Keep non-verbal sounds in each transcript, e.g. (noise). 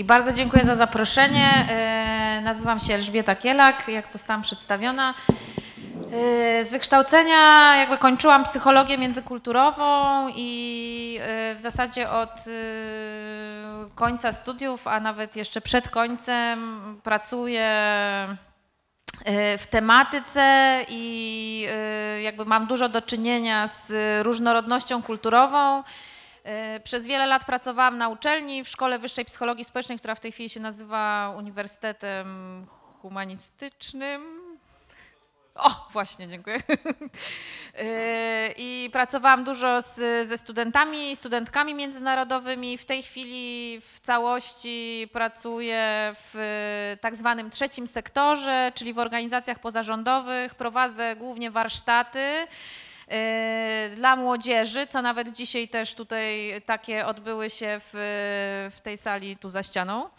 I bardzo dziękuję za zaproszenie. E, nazywam się Elżbieta Kielak, jak zostałam przedstawiona. E, z wykształcenia jakby kończyłam psychologię międzykulturową i e, w zasadzie od końca studiów, a nawet jeszcze przed końcem pracuję w tematyce i jakby mam dużo do czynienia z różnorodnością kulturową E, przez wiele lat pracowałam na uczelni w Szkole Wyższej Psychologii Społecznej, która w tej chwili się nazywa Uniwersytetem Humanistycznym. O, właśnie, dziękuję. (laughs) E, I pracowałam dużo z, ze studentami, studentkami międzynarodowymi. W tej chwili w całości pracuję w e, tak zwanym trzecim sektorze, czyli w organizacjach pozarządowych. Prowadzę głównie warsztaty. Y, dla młodzieży, co nawet dzisiaj też tutaj takie odbyły się w, w tej sali tu za ścianą.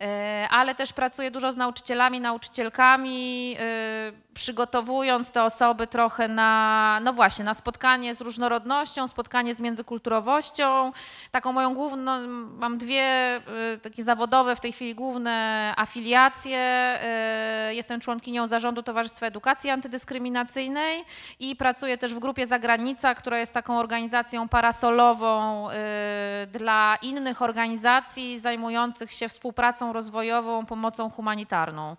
E, ale też pracuję dużo z nauczycielami, nauczycielkami, e, przygotowując te osoby trochę na, no właśnie, na spotkanie z różnorodnością, spotkanie z międzykulturowością. Taką moją główną, mam dwie e, takie zawodowe w tej chwili główne afiliacje. Jestem członkinią zarządu Towarzystwa Edukacji Antydyskryminacyjnej i pracuję też w grupie Zagranica, która jest taką organizacją parasolową dla innych organizacji zajmujących się współpracą rozwojową, pomocą humanitarną.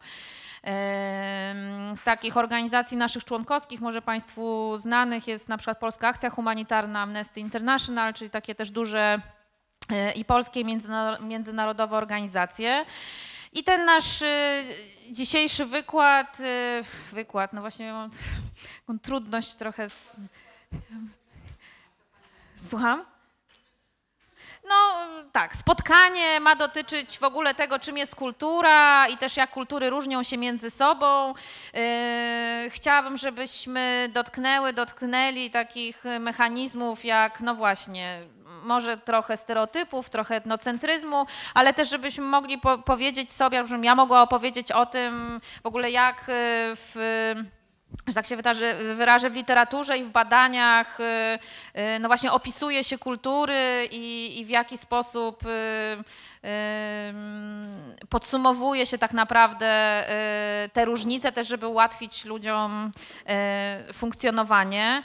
Z takich organizacji naszych członkowskich, może Państwu znanych, jest na przykład Polska Akcja Humanitarna, Amnesty International, czyli takie też duże e, i polskie międzynarodowe organizacje. I ten nasz e, dzisiejszy wykład, e, wykład, no właśnie mam (laughs) trudność trochę z... Słucham? no tak, spotkanie ma dotyczyć w ogóle tego, czym jest kultura i też jak kultury różnią się między sobą. Yy, chciałabym, żebyśmy dotknęły, dotknęli takich mechanizmów jak, no właśnie, może trochę stereotypów, trochę etnocentryzmu, ale też żebyśmy mogli po powiedzieć sobie, żebym ja mogła opowiedzieć o tym w ogóle jak yy, w że tak się wydarzy, wyrażę, w literaturze i w badaniach, y, y, no właśnie opisuje się kultury i, i w jaki sposób y, podsumowuje się tak naprawdę te różnice, też żeby ułatwić ludziom funkcjonowanie.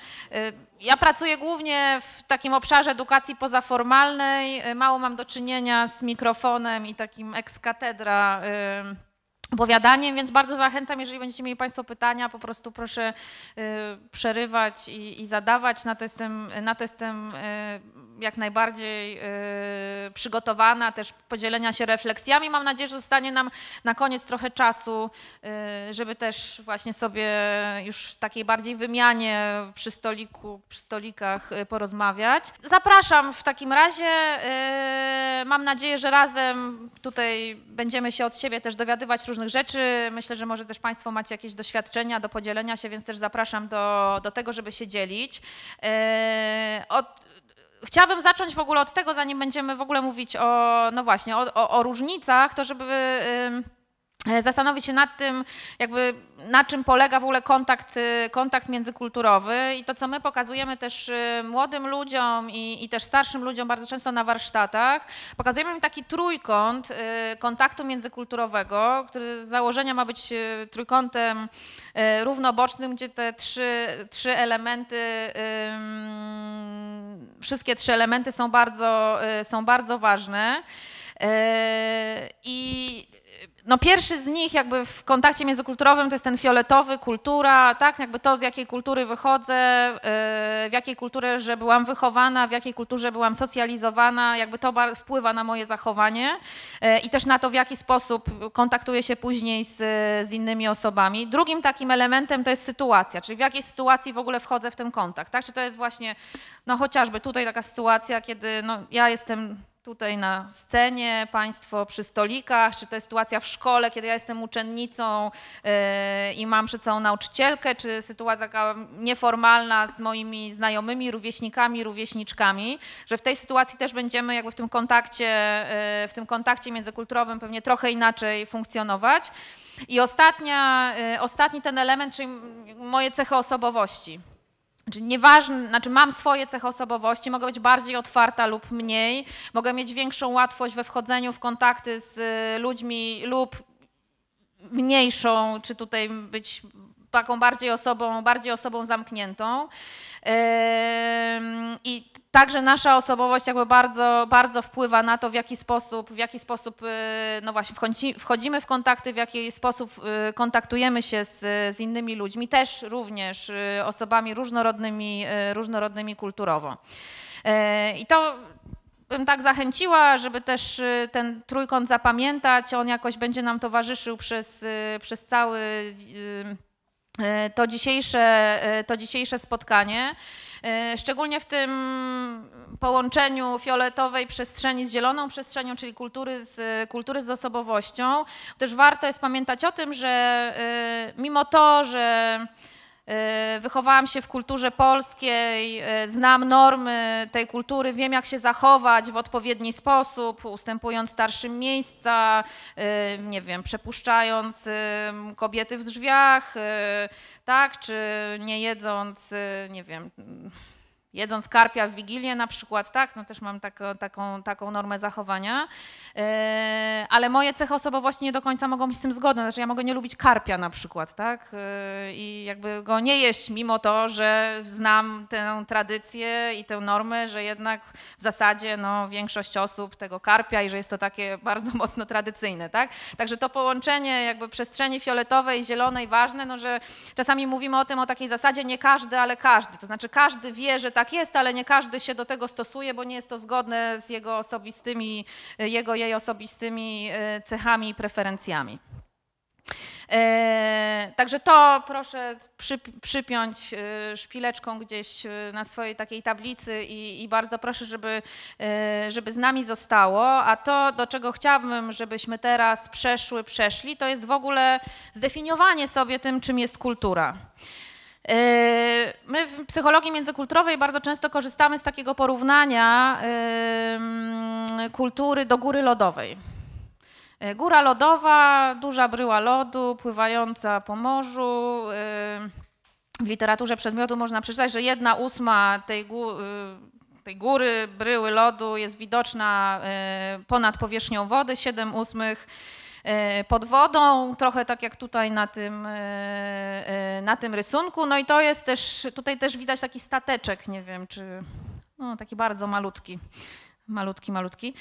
Ja pracuję głównie w takim obszarze edukacji pozaformalnej, mało mam do czynienia z mikrofonem i takim ex-katedra opowiadaniem, więc bardzo zachęcam, jeżeli będziecie mieli Państwo pytania, po prostu proszę y, przerywać i, i, zadawać. Na to jestem, na to jestem y, jak najbardziej y, przygotowana, też podzielenia się refleksjami. Mam nadzieję, że zostanie nam na koniec trochę czasu, y, żeby też właśnie sobie już w takiej bardziej wymianie przy stoliku, przy stolikach y, porozmawiać. Zapraszam w takim razie. Y, mam nadzieję, że razem tutaj będziemy się od siebie też dowiadywać różnych różnych rzeczy. Myślę, że może też Państwo macie jakieś doświadczenia do podzielenia się, więc też zapraszam do, do tego, żeby się dzielić. E, od, chciałabym zacząć w ogóle od tego, zanim będziemy w ogóle mówić o, no właśnie, o, o, o różnicach, to żeby E, zastanowić się nad tym, jakby na czym polega w ogóle kontakt, e, kontakt międzykulturowy i to, co my pokazujemy też e, młodym ludziom i, i, też starszym ludziom bardzo często na warsztatach, pokazujemy im taki trójkąt kontaktu międzykulturowego, który z założenia ma być trójkątem równobocznym, gdzie te trzy, trzy elementy, wszystkie trzy elementy są bardzo, są bardzo ważne. I no pierwszy z nich jakby w kontakcie międzykulturowym to jest ten fioletowy, kultura, tak? Jakby to, z jakiej kultury wychodzę, y, w jakiej kulturze że byłam wychowana, w jakiej kulturze byłam socjalizowana, jakby to wpływa na moje zachowanie y, i też na to, w jaki sposób kontaktuję się później z, z innymi osobami. Drugim takim elementem to jest sytuacja, czyli w jakiej sytuacji w ogóle wchodzę w ten kontakt, tak? Czy to jest właśnie, no chociażby tutaj taka sytuacja, kiedy no, ja jestem tutaj na scenie, Państwo przy stolikach, czy to jest sytuacja w szkole, kiedy ja jestem uczennicą yy, i mam przed sobą nauczycielkę, czy sytuacja taka nieformalna z moimi znajomymi, rówieśnikami, rówieśniczkami, że w tej sytuacji też będziemy jakby w tym kontakcie, yy, w tym kontakcie międzykulturowym pewnie trochę inaczej funkcjonować. I ostatnia, yy, ostatni ten element, czyli moje cechy osobowości znaczy, nieważne, znaczy mam swoje cechy osobowości, mogę być bardziej otwarta lub mniej, mogę mieć większą łatwość we wchodzeniu w kontakty z y, ludźmi lub mniejszą, czy tutaj być taką bardziej osobą, bardziej osobą zamkniętą. I także nasza osobowość jakby bardzo, bardzo wpływa na to, w jaki sposób, w jaki sposób y, no właśnie wchodzimy w kontakty, w jaki sposób y, kontaktujemy się z, z innymi ludźmi, też również y, osobami różnorodnymi, różnorodnymi kulturowo. I to bym tak zachęciła, żeby też ten trójkąt zapamiętać. On jakoś będzie nam towarzyszył przez, przez cały E, to dzisiejsze, e, to dzisiejsze spotkanie, e, szczególnie w tym połączeniu fioletowej przestrzeni z zieloną przestrzenią, czyli kultury z, kultury z osobowością, też warto jest pamiętać o tym, że mimo to, że E, wychowałam się w kulturze polskiej, e, znam normy tej kultury, wiem jak się zachować w odpowiedni sposób, ustępując starszym miejsca, e, nie wiem, przepuszczając kobiety w drzwiach, tak, czy nie jedząc, nie wiem, jedząc karpia w Wigilię na przykład, tak, no też mam taką, taką, taką normę zachowania, yy, ale moje cechy osobowości nie do końca mogą być z tym zgodne, znaczy ja mogę nie lubić karpia na przykład, tak, yy, i jakby go nie jeść, mimo to, że znam tę tradycję i tę normę, że jednak w zasadzie no, większość osób tego karpia i że jest to takie (laughs) bardzo mocno tradycyjne, tak, także to połączenie jakby przestrzeni fioletowej i zielonej ważne, no że czasami mówimy o tym o takiej zasadzie nie każdy, ale każdy, to znaczy każdy wie, że tak tak jest, ale nie każdy się do tego stosuje, bo nie jest to zgodne z jego osobistymi, jego, jej osobistymi e, cechami i preferencjami. E, także to proszę przy, przypiąć e, szpileczką gdzieś na swojej takiej tablicy i, i, bardzo proszę, żeby, żeby z nami zostało. A to, do czego chciałabym, żebyśmy teraz przeszły, przeszli, to jest w ogóle zdefiniowanie sobie tym, czym jest kultura. Yy, my w psychologii międzykulturowej bardzo często korzystamy z takiego porównania yy, kultury do góry lodowej. Yy, góra lodowa, duża bryła lodu pływająca po morzu. W literaturze przedmiotu można przeczytać, że jedna ósma tej, tej góry, bryły lodu jest widoczna ponad powierzchnią wody, siedem ósmych E, pod wodą, trochę tak jak tutaj na tym, e, e, na tym rysunku. No i to jest też, tutaj też widać taki stateczek, nie wiem czy, no taki bardzo malutki, malutki, malutki.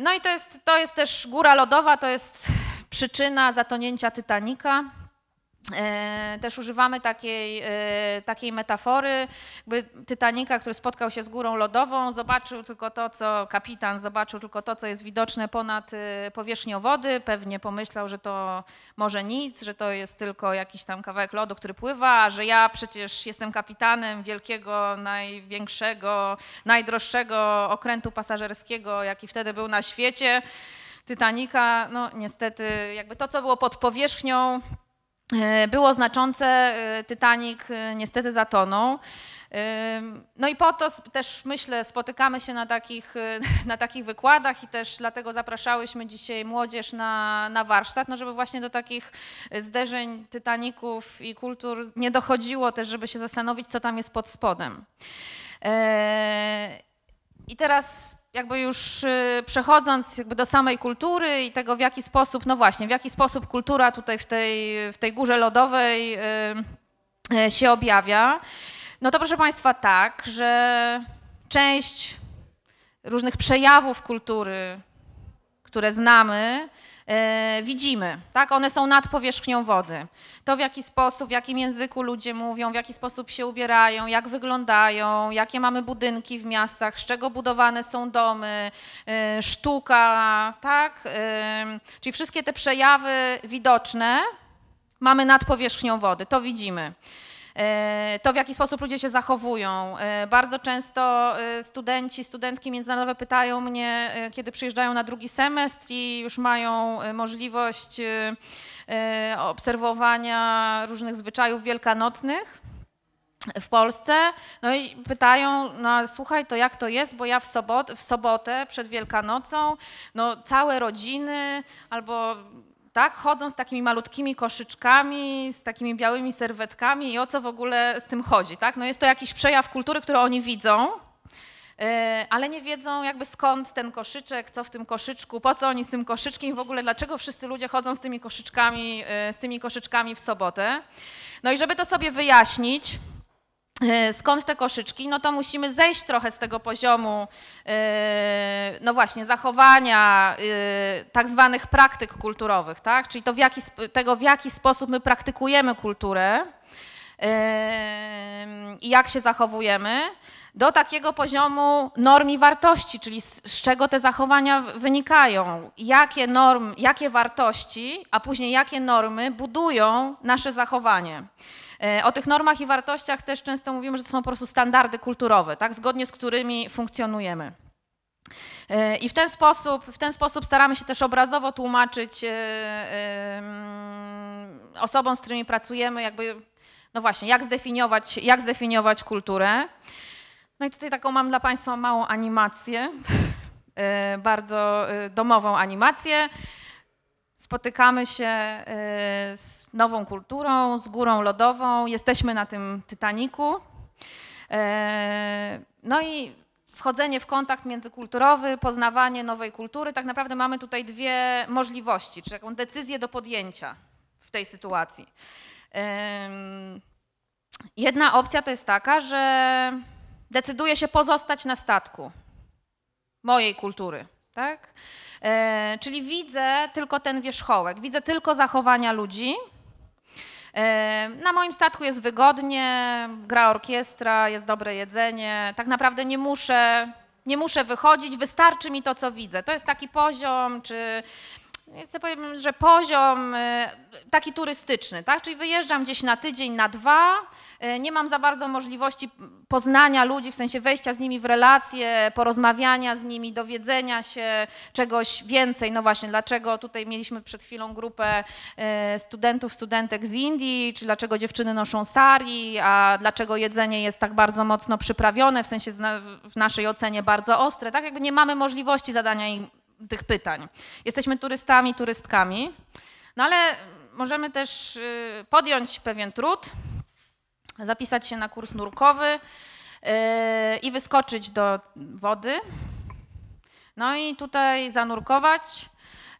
No i to jest, to jest też góra lodowa, to jest przyczyna zatonięcia Titanika. E, też używamy takiej, e, takiej metafory, jakby Tytanika, który spotkał się z górą lodową, zobaczył tylko to, co kapitan zobaczył tylko to, co jest widoczne ponad e, powierzchnią wody. Pewnie pomyślał, że to może nic, że to jest tylko jakiś tam kawałek lodu, który pływa, a że ja przecież jestem kapitanem wielkiego, największego, najdroższego okrętu pasażerskiego, jaki wtedy był na świecie. Tytanika, no niestety, jakby to, co było pod powierzchnią, E, było znaczące. E, Titanic e, niestety zatonął. No i po to też myślę, spotykamy się na takich, (laughs) na takich wykładach i też dlatego zapraszałyśmy dzisiaj młodzież na, na warsztat, no żeby właśnie do takich zderzeń tytaników i kultur nie dochodziło też, żeby się zastanowić, co tam jest pod spodem. I teraz jakby już y, przechodząc jakby do samej kultury i tego w jaki sposób, no właśnie, w jaki sposób kultura tutaj w tej, w tej górze lodowej y, y, się objawia, no to proszę Państwa tak, że część różnych przejawów kultury, które znamy, E, widzimy, tak? One są nad powierzchnią wody. To w jaki sposób, w jakim języku ludzie mówią, w jaki sposób się ubierają, jak wyglądają, jakie mamy budynki w miastach, z czego budowane są domy, e, sztuka, tak? E, czyli wszystkie te przejawy widoczne mamy nad powierzchnią wody, to widzimy. E, to w jaki sposób ludzie się zachowują. E, bardzo często e, studenci, studentki międzynarodowe pytają mnie, kiedy przyjeżdżają na drugi semestr i już mają możliwość obserwowania różnych zwyczajów wielkanocnych w Polsce. No i pytają, no słuchaj, to jak to jest, bo ja w, w sobotę przed Wielkanocą, no całe rodziny albo tak? Chodzą z takimi malutkimi koszyczkami, z takimi białymi serwetkami i o co w ogóle z tym chodzi, tak? No jest to jakiś przejaw kultury, który oni widzą, e, ale nie wiedzą jakby skąd ten koszyczek, co w tym koszyczku, po co oni z tym koszyczkiem i w ogóle dlaczego wszyscy ludzie chodzą z tymi koszyczkami, e, z tymi koszyczkami w sobotę. No i żeby to sobie wyjaśnić, E, skąd te koszyczki, no to musimy zejść trochę z tego poziomu, e, no właśnie, zachowania e, tak zwanych praktyk kulturowych, tak? czyli to w jaki, tego, w jaki sposób my praktykujemy kulturę i jak się zachowujemy, do takiego poziomu norm i wartości, czyli z, czego te zachowania wynikają, jakie, normy, jakie wartości, a później jakie normy budują nasze zachowanie. E, o tych normach i wartościach też często mówimy, że to są po prostu standardy kulturowe, tak, zgodnie z którymi funkcjonujemy. E, I w ten, sposób, w ten sposób staramy się też obrazowo tłumaczyć e, osobom, z którymi pracujemy, jakby, no właśnie, jak zdefiniować, jak zdefiniować kulturę. No i tutaj taką mam dla Państwa małą animację, (laughs) bardzo domową animację. Spotykamy się y, z nową kulturą, z górą lodową, jesteśmy na tym Titaniku. Y, no i wchodzenie w kontakt międzykulturowy, poznawanie nowej kultury. Tak naprawdę mamy tutaj dwie możliwości, czy taką decyzję do podjęcia w tej sytuacji. Y, jedna opcja to jest taka, że decyduję się pozostać na statku mojej kultury, tak? E, czyli widzę tylko ten wierzchołek, widzę tylko zachowania ludzi. E, na moim statku jest wygodnie, gra orkiestra, jest dobre jedzenie. Tak naprawdę nie muszę nie muszę wychodzić, wystarczy mi to, co widzę. To jest taki poziom, czy nie chcę powiedzieć, że poziom y, taki turystyczny, tak? Czyli wyjeżdżam gdzieś na tydzień, na dwa, y, nie mam za bardzo możliwości poznania ludzi, w sensie wejścia z nimi w relacje, porozmawiania z nimi, dowiedzenia się czegoś więcej. No właśnie, dlaczego tutaj mieliśmy przed chwilą grupę y, studentów, studentek z Indii, czy dlaczego dziewczyny noszą sari, a dlaczego jedzenie jest tak bardzo mocno przyprawione, w sensie w naszej ocenie bardzo ostre, tak? Jakby nie mamy możliwości zadania im tych pytań. Jesteśmy turystami, turystkami, no ale możemy też y, podjąć pewien trud, zapisać się na kurs nurkowy y, i wyskoczyć do wody. No i tutaj zanurkować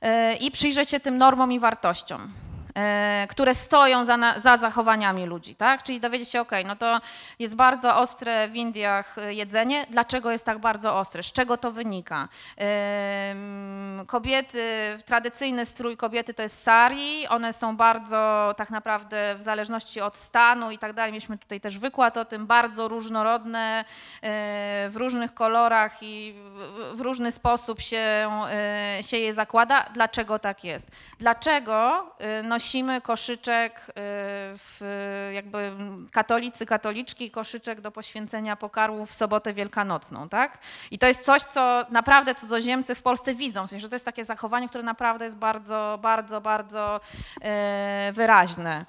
y, i przyjrzeć się tym normom i wartościom. E, które stoją za, za zachowaniami ludzi, tak? Czyli dowiedzieć się, ok, no to jest bardzo ostre w Indiach e, jedzenie, dlaczego jest tak bardzo ostre, z czego to wynika? E, mm, kobiety, tradycyjny strój kobiety to jest sari, one są bardzo tak naprawdę w zależności od stanu i tak dalej, mieliśmy tutaj też wykład o tym, bardzo różnorodne, w różnych kolorach i w różny sposób się, się je zakłada. Dlaczego tak jest? Dlaczego nosi nosimy koszyczek, y, w, jakby katolicy, katoliczki, koszyczek do poświęcenia pokarmu w sobotę wielkanocną, tak? I to jest coś, co naprawdę cudzoziemcy w Polsce widzą, w sensie, że to jest takie zachowanie, które naprawdę jest bardzo, bardzo, bardzo y, wyraźne.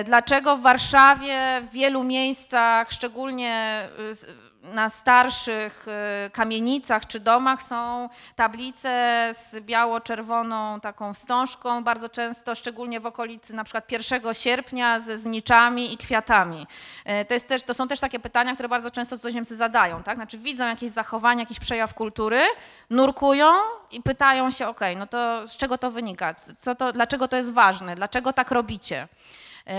Y, dlaczego w Warszawie w wielu miejscach, szczególnie na starszych y, kamienicach czy domach są tablice z biało-czerwoną taką wstążką, bardzo często, szczególnie w okolicy na przykład 1 sierpnia ze zniczami i kwiatami. Y, to, jest też, to są też takie pytania, które bardzo często cudzoziemcy zadają, tak? Znaczy widzą jakieś zachowanie, jakiś przejaw kultury, nurkują i pytają się, ok, no to z czego to wynika? Co to, dlaczego to jest ważne? Dlaczego tak robicie? Yy...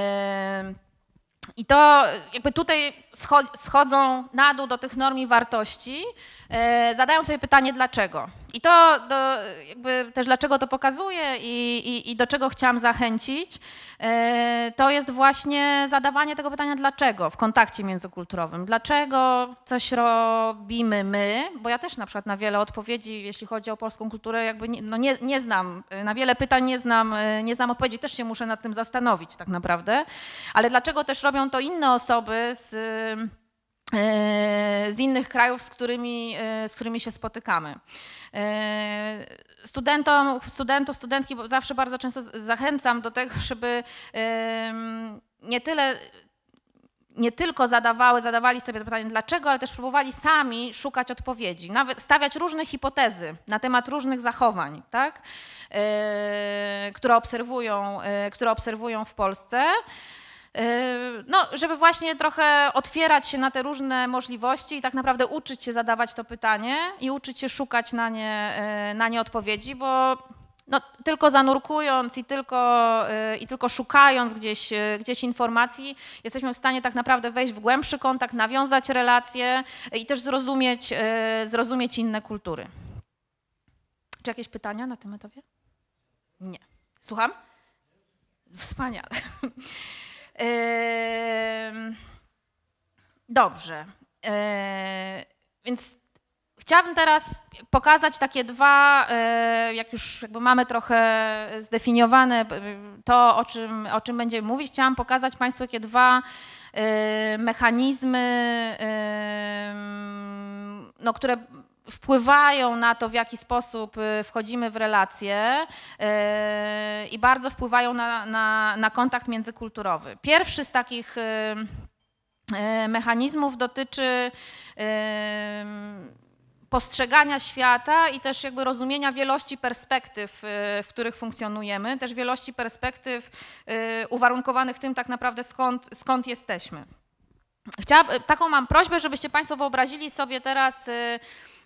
I to jakby tutaj schodzą na dół do tych norm i wartości, e, zadają sobie pytanie dlaczego. I to do, jakby też dlaczego to pokazuję i, i, i, do czego chciałam zachęcić, e, to jest właśnie zadawanie tego pytania dlaczego w kontakcie międzykulturowym. Dlaczego coś robimy my, bo ja też na przykład na wiele odpowiedzi, jeśli chodzi o polską kulturę, jakby nie, no nie, nie znam, e, na wiele pytań nie znam, nie znam odpowiedzi, też się muszę nad tym zastanowić tak naprawdę, ale dlaczego też robię robią to inne osoby z, e, z innych krajów, z którymi, e, z którymi się spotykamy. E, studentom, studentów, studentki zawsze bardzo często zachęcam do tego, żeby nie tyle nie tylko zadawały, zadawali sobie to pytanie dlaczego, ale też próbowali sami szukać odpowiedzi, nawet stawiać różne hipotezy na temat różnych zachowań, tak, yy, które, obserwują, yy, które obserwują w Polsce. Yy, no, żeby właśnie trochę otwierać się na te różne możliwości i tak naprawdę uczyć się zadawać to pytanie i uczyć się szukać na nie, yy, na nie odpowiedzi, bo no, tylko zanurkując i tylko, yy, i tylko szukając gdzieś, gdzieś informacji, jesteśmy w stanie tak naprawdę wejść w głębszy kontakt, nawiązać relacje i też zrozumieć, zrozumieć inne kultury. Czy jakieś pytania na tym etapie? Nie. Słucham? Wspaniale. (laughs) Dobrze. Więc chciałabym teraz pokazać takie dwa, jak już jakby mamy trochę zdefiniowane to, o czym, o czym będziemy mówić, chciałam pokazać Państwu takie dwa mechanizmy, no, które wpływają na to, w jaki sposób y, wchodzimy w relacje y, i bardzo wpływają na, na, na kontakt międzykulturowy. Pierwszy z takich y, mechanizmów dotyczy postrzegania świata i też jakby rozumienia wielości perspektyw, w których funkcjonujemy, też wielości perspektyw uwarunkowanych tym tak naprawdę skąd, skąd jesteśmy. Chciałabym, taką mam prośbę, żebyście Państwo wyobrazili sobie teraz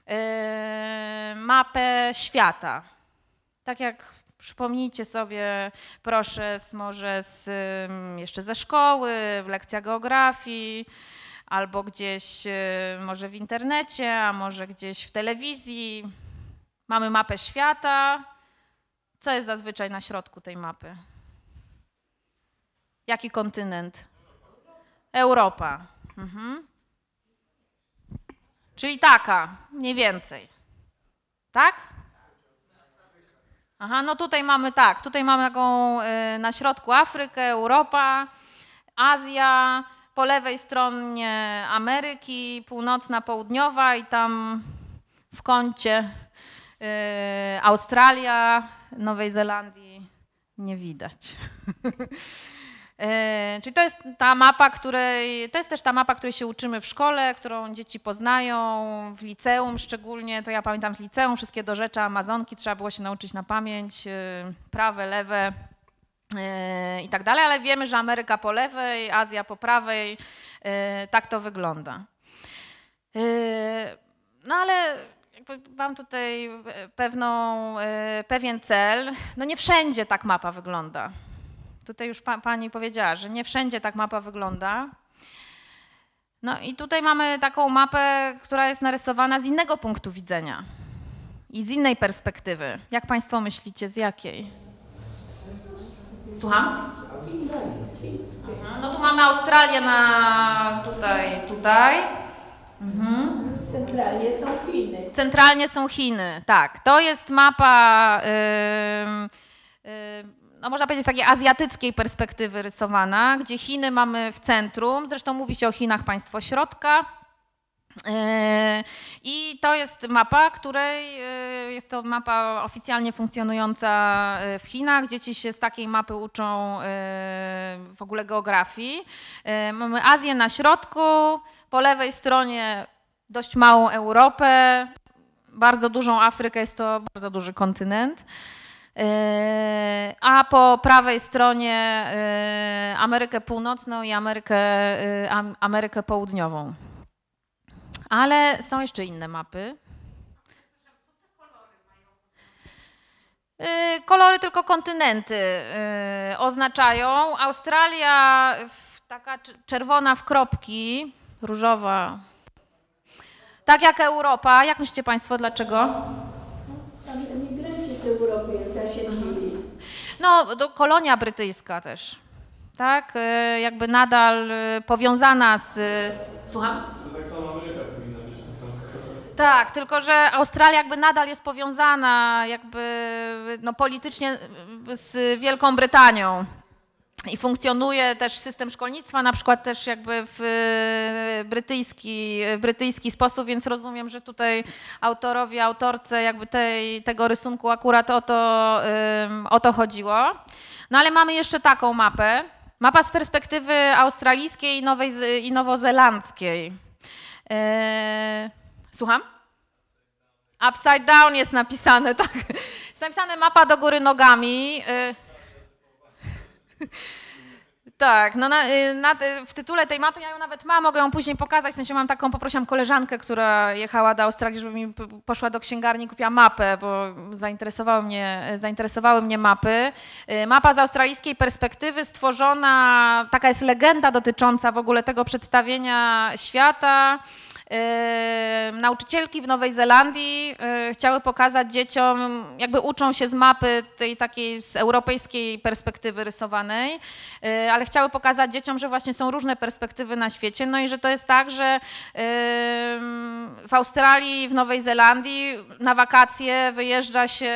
Yy, mapę świata. Tak jak przypomnijcie sobie, proszę, może z, jeszcze ze szkoły, lekcja geografii, albo gdzieś y, może w internecie, a może gdzieś w telewizji. Mamy mapę świata. Co jest zazwyczaj na środku tej mapy? Jaki kontynent? Europa. Mhm. Czyli taka, mniej więcej. Tak? Aha, no tutaj mamy tak, tutaj mamy taką y, na środku Afrykę, Europa, Azja, po lewej stronie Ameryki, północna, południowa i tam w kącie y, Australia, Nowej Zelandii nie widać. (laughs) E, czyli to jest ta mapa, której, to jest też ta mapa, której się uczymy w szkole, którą dzieci poznają, w liceum szczególnie, to ja pamiętam z liceum, wszystkie rzeczy amazonki trzeba było się nauczyć na pamięć, y, prawe, lewe, y, i tak dalej, ale wiemy, że Ameryka po lewej, Azja po prawej, y, tak to wygląda. No ale mam tutaj e, pewną, e, pewien cel. No nie wszędzie tak mapa wygląda. Tutaj już pa, pani powiedziała, że nie wszędzie tak mapa wygląda. No i tutaj mamy taką mapę, która jest narysowana z innego punktu widzenia i z innej perspektywy. Jak państwo myślicie, z jakiej? Słucham? Mhm, no tu mamy Australię na tutaj, tutaj. Mhm. Centralnie są Chiny. Centralnie są Chiny, tak. To jest mapa. Yy, yy, no można powiedzieć, takiej azjatyckiej perspektywy rysowana, gdzie Chiny mamy w centrum. Zresztą mówi się o Chinach państwo środka. E, I to jest mapa, której e, jest to mapa oficjalnie funkcjonująca e, w Chinach. Dzieci się z takiej mapy uczą w ogóle geografii. Mamy Azję na środku, po lewej stronie dość małą Europę, bardzo dużą Afrykę, jest to bardzo duży kontynent. E, a po prawej stronie e, Amerykę Północną i Amerykę, e, Amerykę Południową. Ale są jeszcze inne mapy. Kolory tylko kontynenty oznaczają. Australia taka czerwona w kropki, różowa. Tak jak Europa. Jak myślicie Państwo, dlaczego? No, się mhm. No, to kolonia brytyjska też, tak? E, jakby nadal e, powiązana z... E, Słucham? No tak Tak, tylko że Australia jakby nadal jest powiązana jakby no, politycznie z Wielką Brytanią. I funkcjonuje też system szkolnictwa, na przykład też jakby w e, brytyjski, e, brytyjski sposób, więc rozumiem, że tutaj autorowi, autorce jakby tej, tego rysunku akurat o to, o to chodziło. No ale mamy jeszcze taką mapę. Mapa z perspektywy australijskiej i, nowej, i nowozelandzkiej. E, słucham? Upside down jest napisane, (laughs) tak. Jest napisane mapa do góry nogami. Tak, no na, y, na, y, w tytule tej mapy ja ją nawet mam, mogę ją później pokazać, w sensie mam taką, poprosiłam koleżankę, która jechała do Australii, żeby mi poszła do księgarni i kupiła mapę, bo zainteresowały mnie, zainteresowały mnie mapy. Y, mapa z australijskiej perspektywy stworzona, taka jest legenda dotycząca w ogóle tego przedstawienia świata nauczycielki w Nowej Zelandii e, chciały pokazać dzieciom, jakby uczą się z mapy tej takiej z europejskiej perspektywy rysowanej, e, ale chciały pokazać dzieciom, że właśnie są różne perspektywy na świecie, no i że to jest tak, że w Australii, w Nowej Zelandii na wakacje wyjeżdża się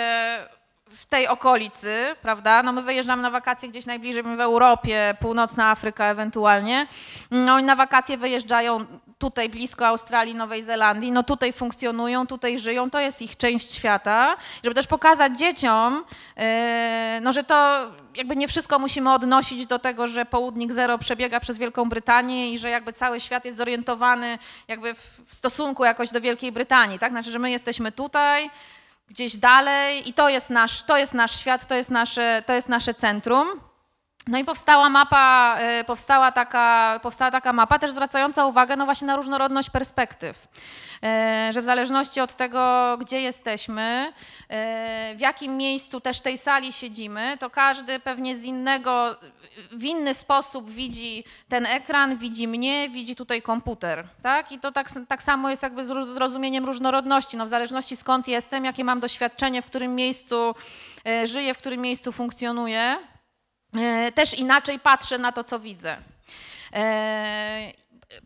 w tej okolicy, prawda? No my wyjeżdżamy na wakacje gdzieś najbliżej w Europie, północna Afryka ewentualnie. No i na wakacje wyjeżdżają tutaj blisko Australii, Nowej Zelandii, no tutaj funkcjonują, tutaj żyją, to jest ich część świata, żeby też pokazać dzieciom, e, no że to jakby nie wszystko musimy odnosić do tego, że południk zero przebiega przez Wielką Brytanię i że jakby cały świat jest zorientowany jakby w, stosunku jakoś do Wielkiej Brytanii, tak? Znaczy, że my jesteśmy tutaj, gdzieś dalej i to jest nasz, to jest nasz świat, to jest nasze, to jest nasze centrum. No i powstała mapa, e, powstała taka, powstała taka mapa też zwracająca uwagę no właśnie na różnorodność perspektyw, e, że w zależności od tego, gdzie jesteśmy, e, w jakim miejscu też tej sali siedzimy, to każdy pewnie z innego, w inny sposób widzi ten ekran, widzi mnie, widzi tutaj komputer, tak? I to tak, tak samo jest jakby z rozumieniem różnorodności, no w zależności skąd jestem, jakie mam doświadczenie, w którym miejscu żyję, w którym miejscu funkcjonuję E, też inaczej patrzę na to, co widzę. E,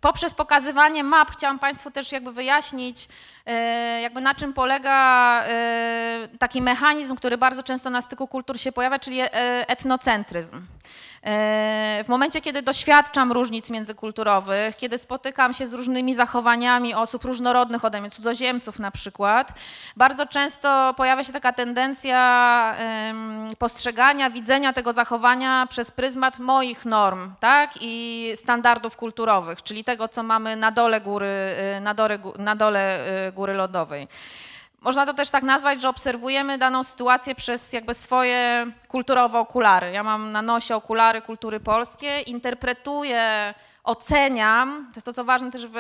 poprzez pokazywanie map chciałam Państwu też jakby wyjaśnić, E, jakby na czym polega e, taki mechanizm, który bardzo często na styku kultur się pojawia, czyli e, etnocentryzm. W momencie, kiedy doświadczam różnic międzykulturowych, kiedy spotykam się z różnymi zachowaniami osób różnorodnych ode mnie, cudzoziemców na przykład, bardzo często pojawia się taka tendencja postrzegania, widzenia tego zachowania przez pryzmat moich norm tak? i standardów kulturowych, czyli tego, co mamy na dole góry, na dole, na dole góry lodowej. Można to też tak nazwać, że obserwujemy daną sytuację przez jakby swoje kulturowe okulary. Ja mam na nosie okulary kultury polskiej, interpretuję, oceniam, to jest to co ważne też w,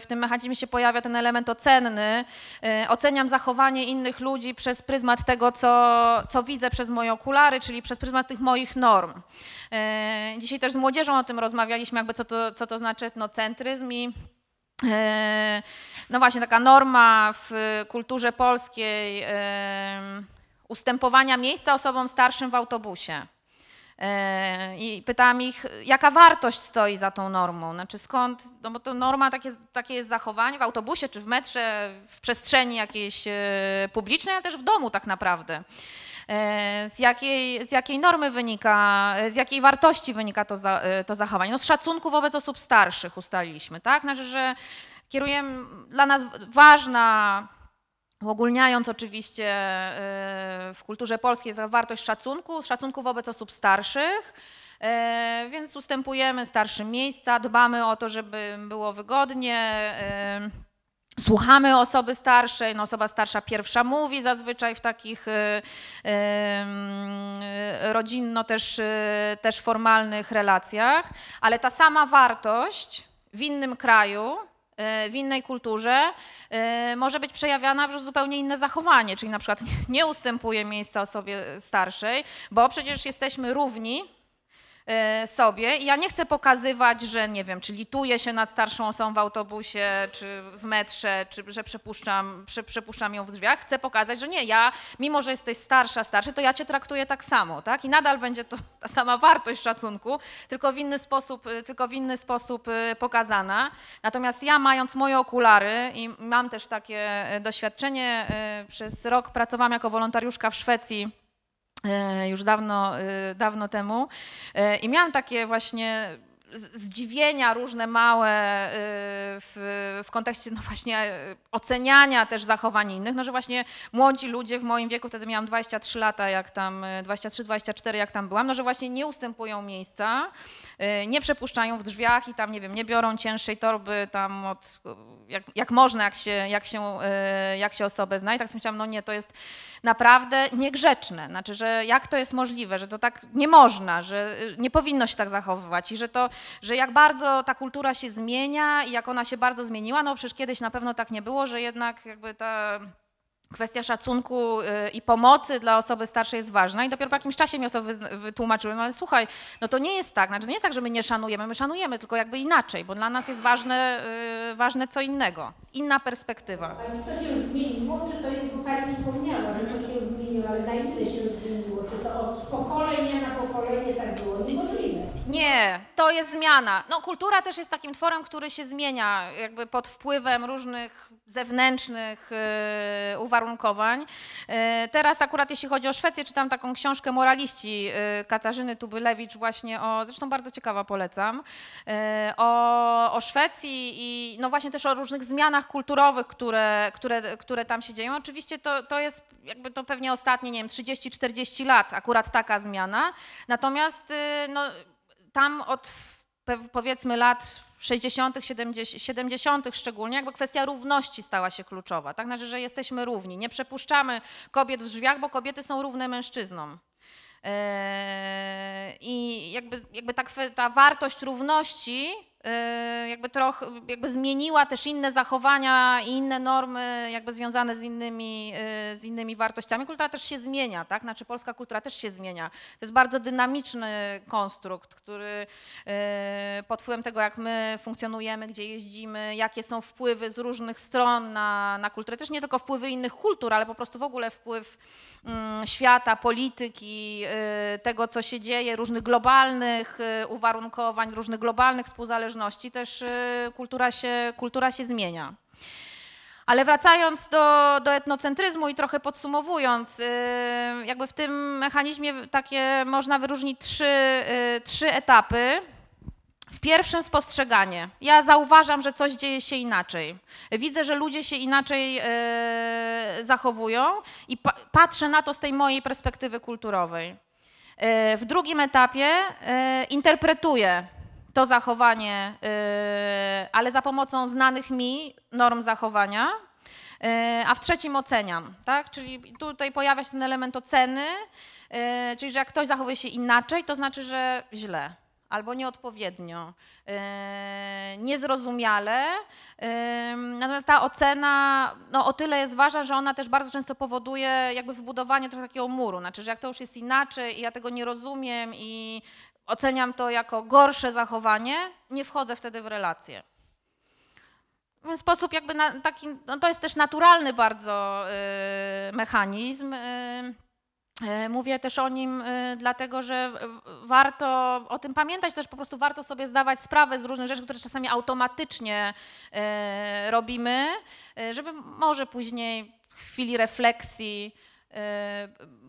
w tym mechanizmie się pojawia ten element ocenny, yy, oceniam zachowanie innych ludzi przez pryzmat tego, co, co widzę przez moje okulary, czyli przez pryzmat tych moich norm. Yy, dzisiaj też z młodzieżą o tym rozmawialiśmy, jakby co to, co to znaczy etnocentryzm i Yy, no właśnie taka norma w kulturze polskiej yy, ustępowania miejsca osobom starszym w autobusie. E, I pytałam ich, jaka wartość stoi za tą normą, znaczy skąd, no bo to norma, takie, takie jest zachowanie w autobusie czy w metrze, w przestrzeni jakiejś e, publicznej, ale też w domu tak naprawdę. E, z jakiej, z jakiej normy wynika, z jakiej wartości wynika to, za, to zachowanie? No z szacunku wobec osób starszych ustaliliśmy, tak? Znaczy, że kierujemy, dla nas ważna Uogólniając oczywiście e, w kulturze polskiej zawartość szacunku, szacunku wobec osób starszych, e, więc ustępujemy starszym miejsca, dbamy o to, żeby było wygodnie, e, Słuchamy osoby starszej, no osoba starsza pierwsza mówi zazwyczaj w takich rodzinno też, też formalnych relacjach, ale ta sama wartość w innym kraju E, w innej kulturze e, może być przejawiana przez zupełnie inne zachowanie, czyli na przykład (laughs) nie ustępuje miejsca osobie starszej, bo przecież jesteśmy równi E, sobie. Ja nie chcę pokazywać, że nie wiem, czy lituję się nad starszą osobą w autobusie, czy w metrze, czy że przepuszczam, prze, przepuszczam ją w drzwiach. Chcę pokazać, że nie, ja, mimo że jesteś starsza, starszy, to ja cię traktuję tak samo, tak? I nadal będzie to ta sama wartość szacunku, tylko w inny sposób, e, tylko w inny sposób e, pokazana. Natomiast ja, mając moje okulary i mam też takie doświadczenie, przez rok pracowałam jako wolontariuszka w Szwecji, E, już dawno, e, dawno temu e, i miałam takie właśnie zdziwienia różne małe y, w, w, kontekście no właśnie oceniania też zachowań innych, no że właśnie młodzi ludzie w moim wieku, wtedy miałam 23 lata, jak tam 23-24 y, jak tam byłam, no że właśnie nie ustępują miejsca, y, nie przepuszczają w drzwiach i tam nie wiem, nie biorą cięższej torby tam od, jak, jak można, jak się, jak, się, jak się osobę zna i tak sobie myślałam, no nie, to jest naprawdę niegrzeczne, znaczy, że jak to jest możliwe, że to tak nie można, że nie powinno się tak zachowywać i że to że jak bardzo ta kultura się zmienia i jak ona się bardzo zmieniła, no przecież kiedyś na pewno tak nie było, że jednak jakby ta kwestia szacunku y, i pomocy dla osoby starszej jest ważna i dopiero po jakimś czasie mi osoby wytłumaczyły, no ale słuchaj, no to nie jest tak, znaczy nie jest tak, że my nie szanujemy, my szanujemy, tylko jakby inaczej, bo dla nas jest ważne, y, ważne co innego, inna perspektywa. Czy no to się zmieniło, czy to jest, bo Pani wspomniała, że to się zmieniło, ale na ile Nie, to jest zmiana. No, kultura też jest takim tworem, który się zmienia jakby pod wpływem różnych zewnętrznych y, uwarunkowań. Y, teraz akurat jeśli chodzi o Szwecję, czytam taką książkę Moraliści y, Katarzyny Tubylewicz właśnie o, zresztą bardzo ciekawa polecam, y, o, o Szwecji i no właśnie też o różnych zmianach kulturowych, które, które, które tam się dzieją. Oczywiście to, to jest jakby to pewnie ostatnie, nie wiem, 30-40 lat akurat taka zmiana. Natomiast y, no, tam od powiedzmy lat 60., 70., 70. szczególnie, jakby kwestia równości stała się kluczowa. Tak znaczy, że jesteśmy równi. Nie przepuszczamy kobiet w drzwiach, bo kobiety są równe mężczyznom. Yy, I jakby, jakby ta, ta wartość równości E, jakby trochę, jakby zmieniła też inne zachowania i inne normy jakby związane z innymi, e, z innymi wartościami. Kultura też się zmienia, tak? Znaczy polska kultura też się zmienia. To jest bardzo dynamiczny konstrukt, który e, pod wpływem tego, jak my funkcjonujemy, gdzie jeździmy, jakie są wpływy z różnych stron na, na kulturę, też nie tylko wpływy innych kultur, ale po prostu w ogóle wpływ mm, świata, polityki, tego, co się dzieje, różnych globalnych uwarunkowań, różnych globalnych współzależności, zależności też y, kultura się, kultura się zmienia. Ale wracając do, do etnocentryzmu i trochę podsumowując, y, jakby w tym mechanizmie takie można wyróżnić trzy, y, trzy etapy. W pierwszym spostrzeganie. Ja zauważam, że coś dzieje się inaczej. Widzę, że ludzie się inaczej zachowują i patrzę na to z tej mojej perspektywy kulturowej. W drugim etapie interpretuję to zachowanie, y, ale za pomocą znanych mi norm zachowania, y, a w trzecim oceniam, tak? Czyli tutaj pojawia się ten element oceny, y, czyli że jak ktoś zachowuje się inaczej, to znaczy, że źle albo nieodpowiednio, niezrozumiale. Natomiast ta ocena no, o tyle jest ważna, że ona też bardzo często powoduje jakby wybudowanie trochę takiego muru, znaczy, że jak to już jest inaczej i ja tego nie rozumiem i oceniam to jako gorsze zachowanie, nie wchodzę wtedy w relacje W sposób jakby taki, no to jest też naturalny bardzo y, mechanizm. Y, y, mówię też o nim dlatego, że warto o tym pamiętać, też po prostu warto sobie zdawać sprawę z różnych rzeczy, które czasami automatycznie robimy, żeby może później w chwili refleksji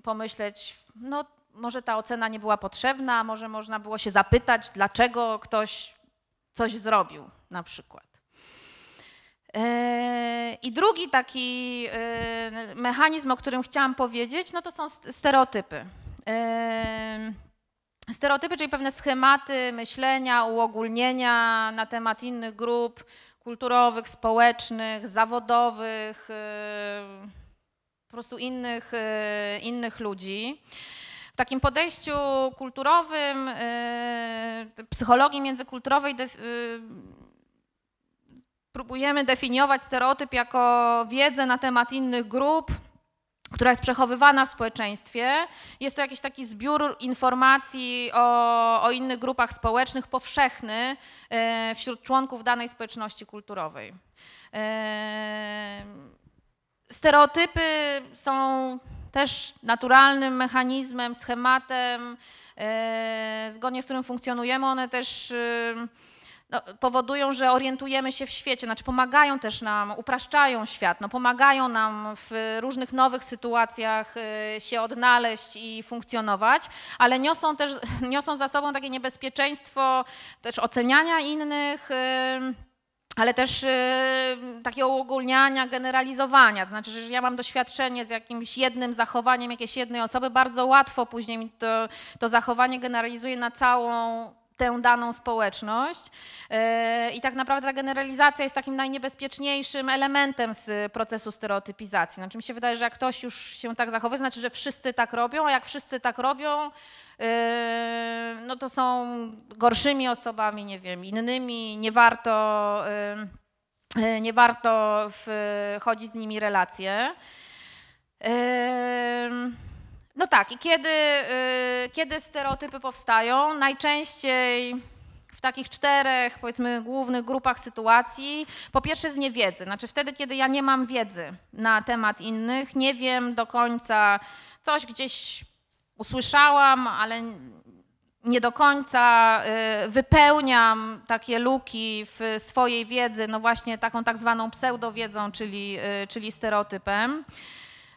pomyśleć, no może ta ocena nie była potrzebna, może można było się zapytać, dlaczego ktoś coś zrobił na przykład. E, I drugi taki e, mechanizm, o którym chciałam powiedzieć, no to są stereotypy. E, stereotypy, czyli pewne schematy myślenia, uogólnienia na temat innych grup kulturowych, społecznych, zawodowych, po prostu innych, innych ludzi. W takim podejściu kulturowym, y, psychologii międzykulturowej y, próbujemy definiować stereotyp jako wiedzę na temat innych grup, która jest przechowywana w społeczeństwie. Jest to jakiś taki zbiór informacji o, o innych grupach społecznych, powszechny y, wśród członków danej społeczności kulturowej. Stereotypy są też naturalnym mechanizmem, schematem, e, zgodnie z którym funkcjonujemy, one też e, no, powodują, że orientujemy się w świecie, znaczy pomagają też nam, upraszczają świat, no, pomagają nam w różnych nowych sytuacjach e, się odnaleźć i funkcjonować, ale niosą też (laughs) niosą za sobą takie niebezpieczeństwo też oceniania innych. Yy, ale też takie y, takiego ogólniania, generalizowania. To znaczy, że ja mam doświadczenie z jakimś jednym zachowaniem jakiejś jednej osoby, bardzo łatwo później mi to, to zachowanie generalizuje na całą tę daną społeczność. Y, I tak naprawdę ta generalizacja jest takim najniebezpieczniejszym elementem z procesu stereotypizacji. Znaczy mi się wydaje, że jak ktoś już się tak zachowuje, to znaczy, że wszyscy tak robią, a jak wszyscy tak robią, Yy, no to są gorszymi osobami, nie wiem, innymi, nie warto, yy, yy, nie warto wchodzić z nimi relacje. No tak, i kiedy, kiedy stereotypy powstają? Najczęściej w takich czterech, powiedzmy, głównych grupach sytuacji. Po pierwsze z niewiedzy, znaczy wtedy, kiedy ja nie mam wiedzy na temat innych, nie wiem do końca, coś gdzieś usłyszałam, ale nie do końca y, wypełniam takie luki w swojej wiedzy, no właśnie taką tak zwaną pseudowiedzą, czyli, y, czyli stereotypem.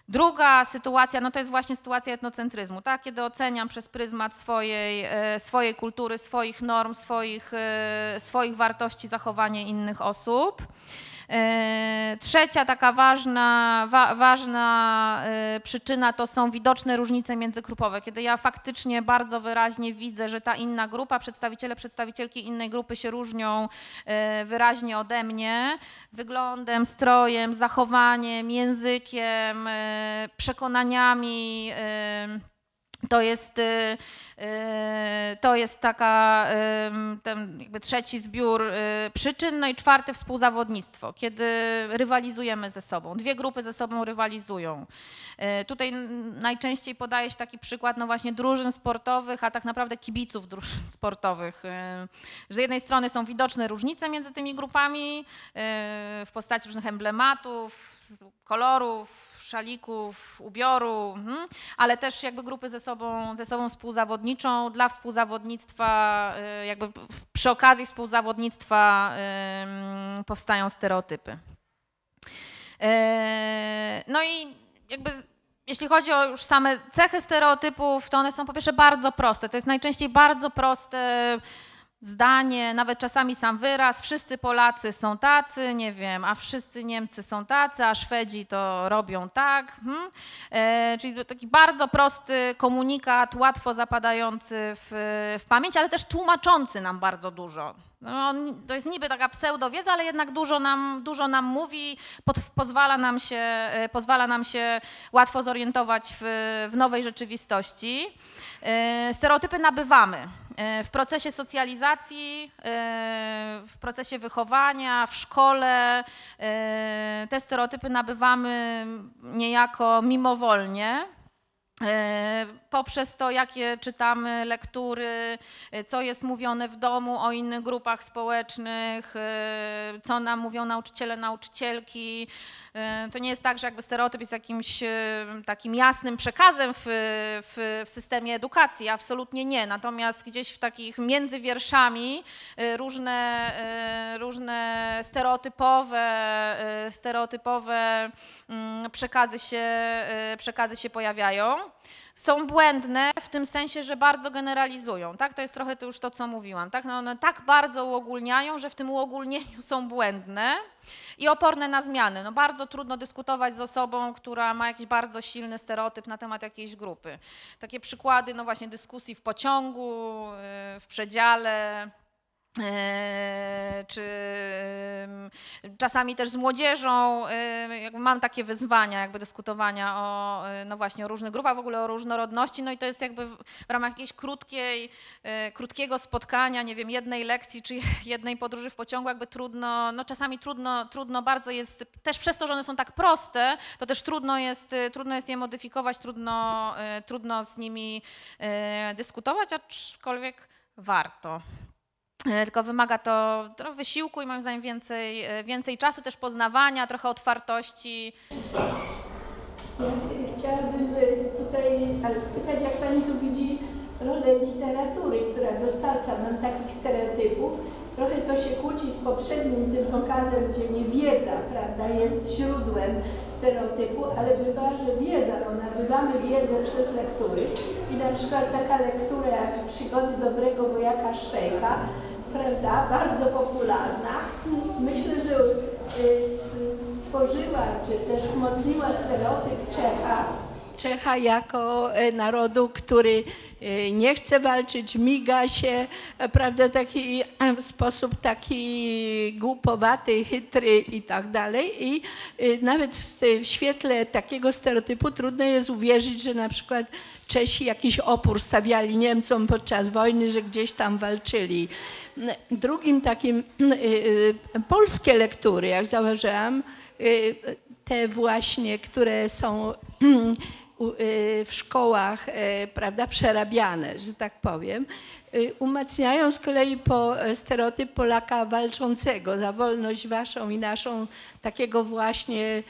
Druga sytuacja, no to jest właśnie sytuacja etnocentryzmu, tak? kiedy oceniam przez pryzmat swojej, y, swojej kultury, swoich norm, swoich, swoich wartości zachowanie innych osób. E, trzecia taka ważna, wa, ważna e, przyczyna to są widoczne różnice międzygrupowe. Kiedy ja faktycznie bardzo wyraźnie widzę, że ta inna grupa, przedstawiciele, przedstawicielki innej grupy się różnią e, wyraźnie ode mnie, wyglądem, strojem, zachowaniem, językiem, przekonaniami, to jest, y, y, to jest taka, ten jakby trzeci zbiór y, przyczyn, no i czwarty współzawodnictwo, kiedy rywalizujemy ze sobą, dwie grupy ze sobą rywalizują. Tutaj najczęściej podaje się taki przykład, no właśnie drużyn sportowych, a tak naprawdę kibiców drużyn (laughs) sportowych, że z jednej strony są widoczne różnice między tymi grupami w postaci różnych emblematów, kolorów, szalików, ubioru, mhm, ale też jakby grupy ze sobą, ze sobą współzawodniczą dla współzawodnictwa, y, jakby przy okazji współzawodnictwa powstają stereotypy. Y, no i jakby jeśli chodzi o już same cechy stereotypów, to one są po pierwsze bardzo proste. To jest najczęściej bardzo proste zdanie, nawet czasami sam wyraz, wszyscy Polacy są tacy, nie wiem, a wszyscy Niemcy są tacy, a Szwedzi to robią tak. Hmm? E, czyli taki bardzo prosty komunikat, łatwo zapadający w, w pamięć, ale też tłumaczący nam bardzo dużo. No, to jest niby taka pseudowiedza, ale jednak dużo nam, dużo nam mówi, pod, pozwala, nam się, e, pozwala nam się łatwo zorientować w, w nowej rzeczywistości. E, stereotypy nabywamy. E, w procesie socjalizacji, e, w procesie wychowania, w szkole e, te stereotypy nabywamy niejako mimowolnie poprzez to, jakie czytamy lektury, co jest mówione w domu o innych grupach społecznych, y, co nam mówią nauczyciele, nauczycielki. Y, to nie jest tak, że jakby stereotyp jest jakimś y, takim jasnym przekazem w, w, w systemie edukacji, absolutnie nie. Natomiast gdzieś w takich między wierszami różne, różne stereotypowe, stereotypowe mm, przekazy się, przekazy się pojawiają są błędne w tym sensie, że bardzo generalizują. Tak, to jest trochę to już to, co mówiłam. Tak, no one tak bardzo uogólniają, że w tym uogólnieniu są błędne i oporne na zmiany. No bardzo trudno dyskutować z osobą, która ma jakiś bardzo silny stereotyp na temat jakiejś grupy. Takie przykłady, no właśnie dyskusji w pociągu, y, w przedziale, E, czy czasami też z młodzieżą mam takie wyzwania jakby dyskutowania o e, no właśnie o różnych grupach, w ogóle o różnorodności, no i to jest jakby w ramach jakiejś krótkiej, e, krótkiego spotkania, nie wiem, jednej lekcji czy (laughs) jednej podróży w pociągu jakby trudno, no czasami trudno, trudno bardzo jest, też przez to, że one są tak proste, to też trudno jest, trudno jest je modyfikować, trudno, trudno z nimi dyskutować, aczkolwiek warto. E, tylko wymaga to trochę wysiłku i moim zdaniem więcej, e, więcej czasu, też poznawania, trochę otwartości. Chciałabym e, tutaj spytać, jak Pani tu widzi rolę literatury, która dostarcza nam takich stereotypów. Trochę to się kłóci z poprzednim tym pokazem, gdzie nie wiedza prawda, jest źródłem stereotypu, ale bywa, że wiedza, no, nabywamy wiedzę przez lektury. I na przykład taka lektura jak Przygody dobrego wojaka Szwejka, prawda, bardzo popularna. Myślę, że y, stworzyła, czy też umocniła stereotyp Czecha, Czecha jako e, narodu, który e, nie chce walczyć, miga się, e, prawda, taki w sposób taki głupowaty, chytry i tak dalej. I nawet w świetle takiego stereotypu trudno jest uwierzyć, że na przykład Czesi jakiś opór stawiali Niemcom podczas wojny, że gdzieś tam walczyli. Drugim takim, polskie lektury, jak zauważyłam, te właśnie, które są (clears throat) Y, w szkołach y, prawda, przerabiane, że tak powiem, y, umacniają z kolei po e, stereotyp Polaka walczącego za wolność waszą i naszą, takiego właśnie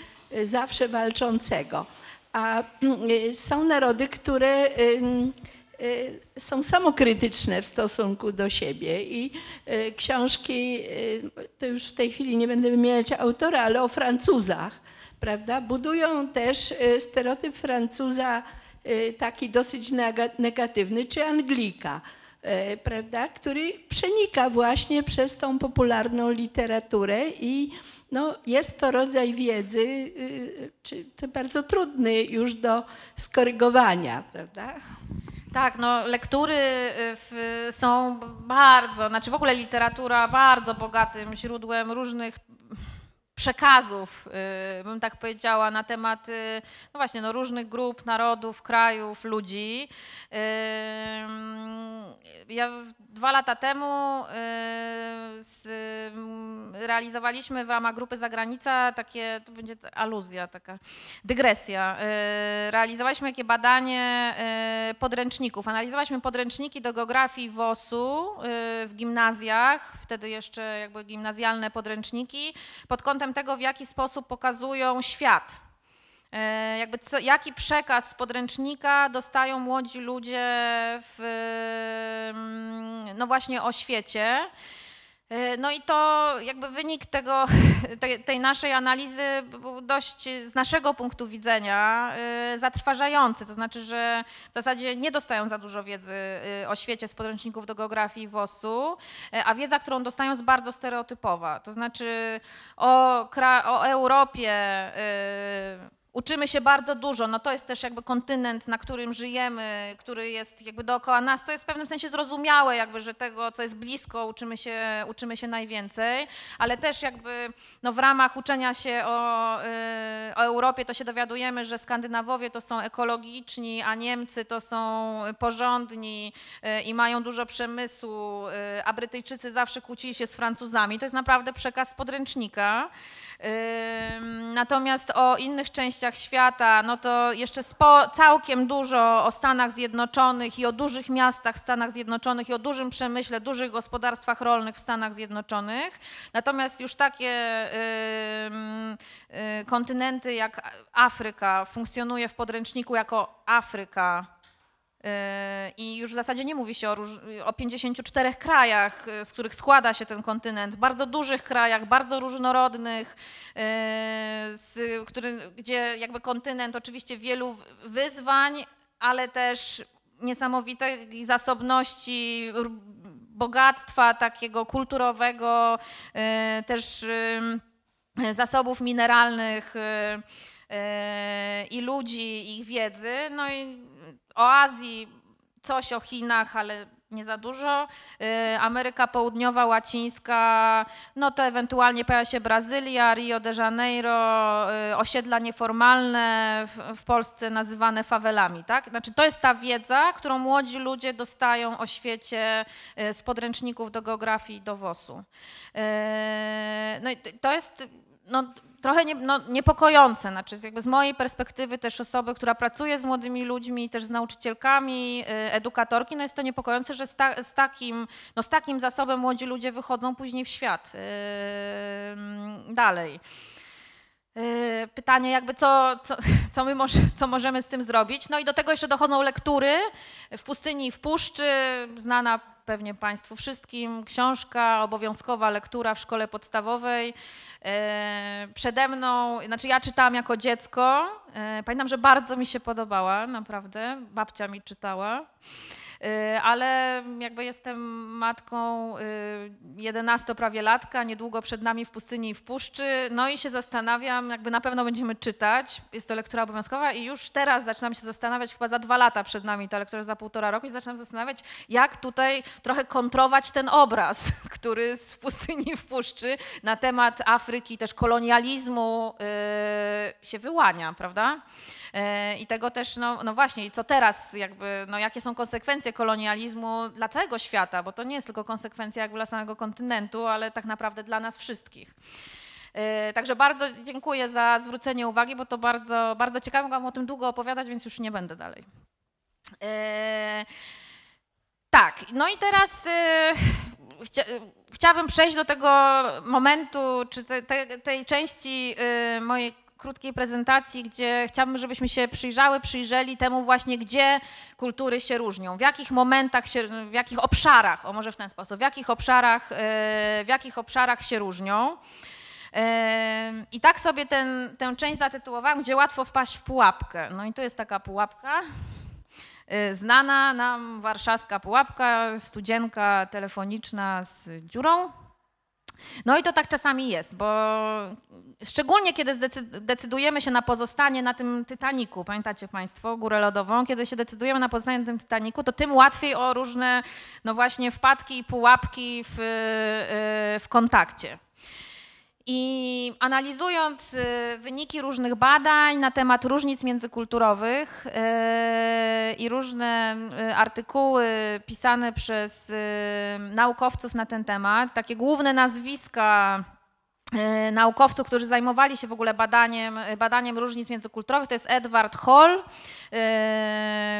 zawsze walczącego. A są narody, które są samokrytyczne w stosunku do siebie i książki, to już w tej chwili nie będę wymieniać autora, ale o Francuzach, prawda? Budują też y, stereotyp Francuza y, taki dosyć negatywny, czy Anglika, y, prawda? Który przenika właśnie przez tą popularną literaturę i no, jest to rodzaj wiedzy, czy bardzo trudny już do skorygowania, prawda? Tak, no lektury w, są bardzo, znaczy w ogóle literatura bardzo bogatym źródłem różnych przekazów, y, bym tak powiedziała, na temat y, no właśnie no różnych grup, narodów, krajów, ludzi. Y, ja dwa lata temu mm, realizowaliśmy w ramach grupy Zagranica takie, to będzie aluzja, taka dygresja. Realizowaliśmy takie badanie podręczników. Analizowaliśmy podręczniki do geografii WOS-u w gimnazjach, wtedy jeszcze jakby gimnazjalne podręczniki pod kątem kątem tego, w jaki sposób pokazują świat. E, jakby co, jaki przekaz z podręcznika dostają młodzi ludzie w, mm, no właśnie o świecie. E, no i to jakby wynik tego, (laughs) tej naszej analizy był dość z naszego punktu widzenia e, zatrważający, to znaczy, że w zasadzie nie dostają za dużo wiedzy e, o świecie z podręczników do geografii i WOS-u, a wiedza, którą dostają jest bardzo stereotypowa, to znaczy o, o Europie, Uczymy się bardzo dużo, no to jest też jakby kontynent, na którym żyjemy, który jest jakby dookoła nas, to jest w pewnym sensie zrozumiałe jakby, że tego, co jest blisko, uczymy się, uczymy się najwięcej, ale też jakby no w ramach uczenia się o, y, o Europie to się dowiadujemy, że Skandynawowie to są ekologiczni, a Niemcy to są porządni y, i mają dużo przemysłu, y, a Brytyjczycy zawsze kłócili się z Francuzami, to jest naprawdę przekaz podręcznika. Natomiast o innych częściach świata, no to jeszcze spo, całkiem dużo o Stanach Zjednoczonych i o dużych miastach w Stanach Zjednoczonych i o dużym przemyśle, dużych gospodarstwach rolnych w Stanach Zjednoczonych. Natomiast już takie y, y, kontynenty jak Afryka funkcjonuje w podręczniku jako Afryka Yy, I już w zasadzie nie mówi się o, o 54 krajach, yy, z których składa się ten kontynent, bardzo dużych krajach, bardzo różnorodnych, yy, z, który, gdzie jakby kontynent oczywiście wielu wyzwań, ale też niesamowitej zasobności, bogactwa takiego kulturowego, też zasobów mineralnych i ludzi, ich wiedzy. No i o Azji coś o Chinach, ale nie za dużo. Y, Ameryka Południowa, Łacińska, no to ewentualnie pojawia się Brazylia, Rio de Janeiro, y, osiedla nieformalne w, Polsce nazywane fawelami, tak? Znaczy to jest ta wiedza, którą młodzi ludzie dostają o świecie y, z podręczników do geografii i do WOS-u. No i to jest, no trochę nie, no, niepokojące, znaczy jakby z mojej perspektywy też osoby, która pracuje z młodymi ludźmi, też z nauczycielkami, y, edukatorki, no jest to niepokojące, że z, ta, z takim, no, z takim zasobem młodzi ludzie wychodzą później w świat yy, dalej. Y, pytanie jakby, co, co, (laughs) co my może, co możemy z tym zrobić. No i do tego jeszcze dochodzą lektury w pustyni w puszczy, znana pewnie Państwu wszystkim książka, obowiązkowa lektura w szkole podstawowej. E, przede mną, znaczy ja czytałam jako dziecko, e, pamiętam, że bardzo mi się podobała, naprawdę, babcia mi czytała. Y, ale jakby jestem matką 11 y, prawie latka, niedługo przed nami w pustyni i w puszczy, no i się zastanawiam, jakby na pewno będziemy czytać, jest to lektura obowiązkowa i już teraz zaczynam się zastanawiać, chyba za dwa lata przed nami ta lektura za półtora roku i zaczynam zastanawiać, jak tutaj trochę kontrować ten obraz, (laughs) który z pustyni i w puszczy na temat Afryki, też kolonializmu y, się wyłania, prawda? E, I tego też, no, no właśnie, i co teraz, jakby, no jakie są konsekwencje kolonializmu dla całego świata, bo to nie jest tylko konsekwencja jakby dla samego kontynentu, ale tak naprawdę dla nas wszystkich. E, także bardzo dziękuję za zwrócenie uwagi, bo to bardzo, bardzo ciekawe, mogłam o tym długo opowiadać, więc już nie będę dalej. E, tak, no i teraz chcia, chciałabym przejść do tego momentu, czy te, te, tej części mojej krótkiej prezentacji, gdzie chciałabym, żebyśmy się przyjrzały, przyjrzeli temu właśnie, gdzie kultury się różnią, w jakich momentach, się, w jakich obszarach, o może w ten sposób, w jakich obszarach, e, w jakich obszarach się różnią. E, I tak sobie ten, tę część zatytułowałam, gdzie łatwo wpaść w pułapkę. No i tu jest taka pułapka, e, znana nam warszawska pułapka, studzienka telefoniczna z dziurą. No i to tak czasami jest, bo szczególnie kiedy decydujemy się na pozostanie na tym Tytaniku, pamiętacie Państwo, górę lodową, kiedy się decydujemy na pozostanie na tym Tytaniku, to tym łatwiej o różne, no właśnie, wpadki i pułapki w, y, y, w kontakcie. I analizując y, wyniki różnych badań na temat różnic międzykulturowych y, i różne y, artykuły pisane przez naukowców na ten temat, takie główne nazwiska E, naukowców, którzy zajmowali się w ogóle badaniem, e, badaniem różnic międzykulturowych, to jest Edward Hall. E,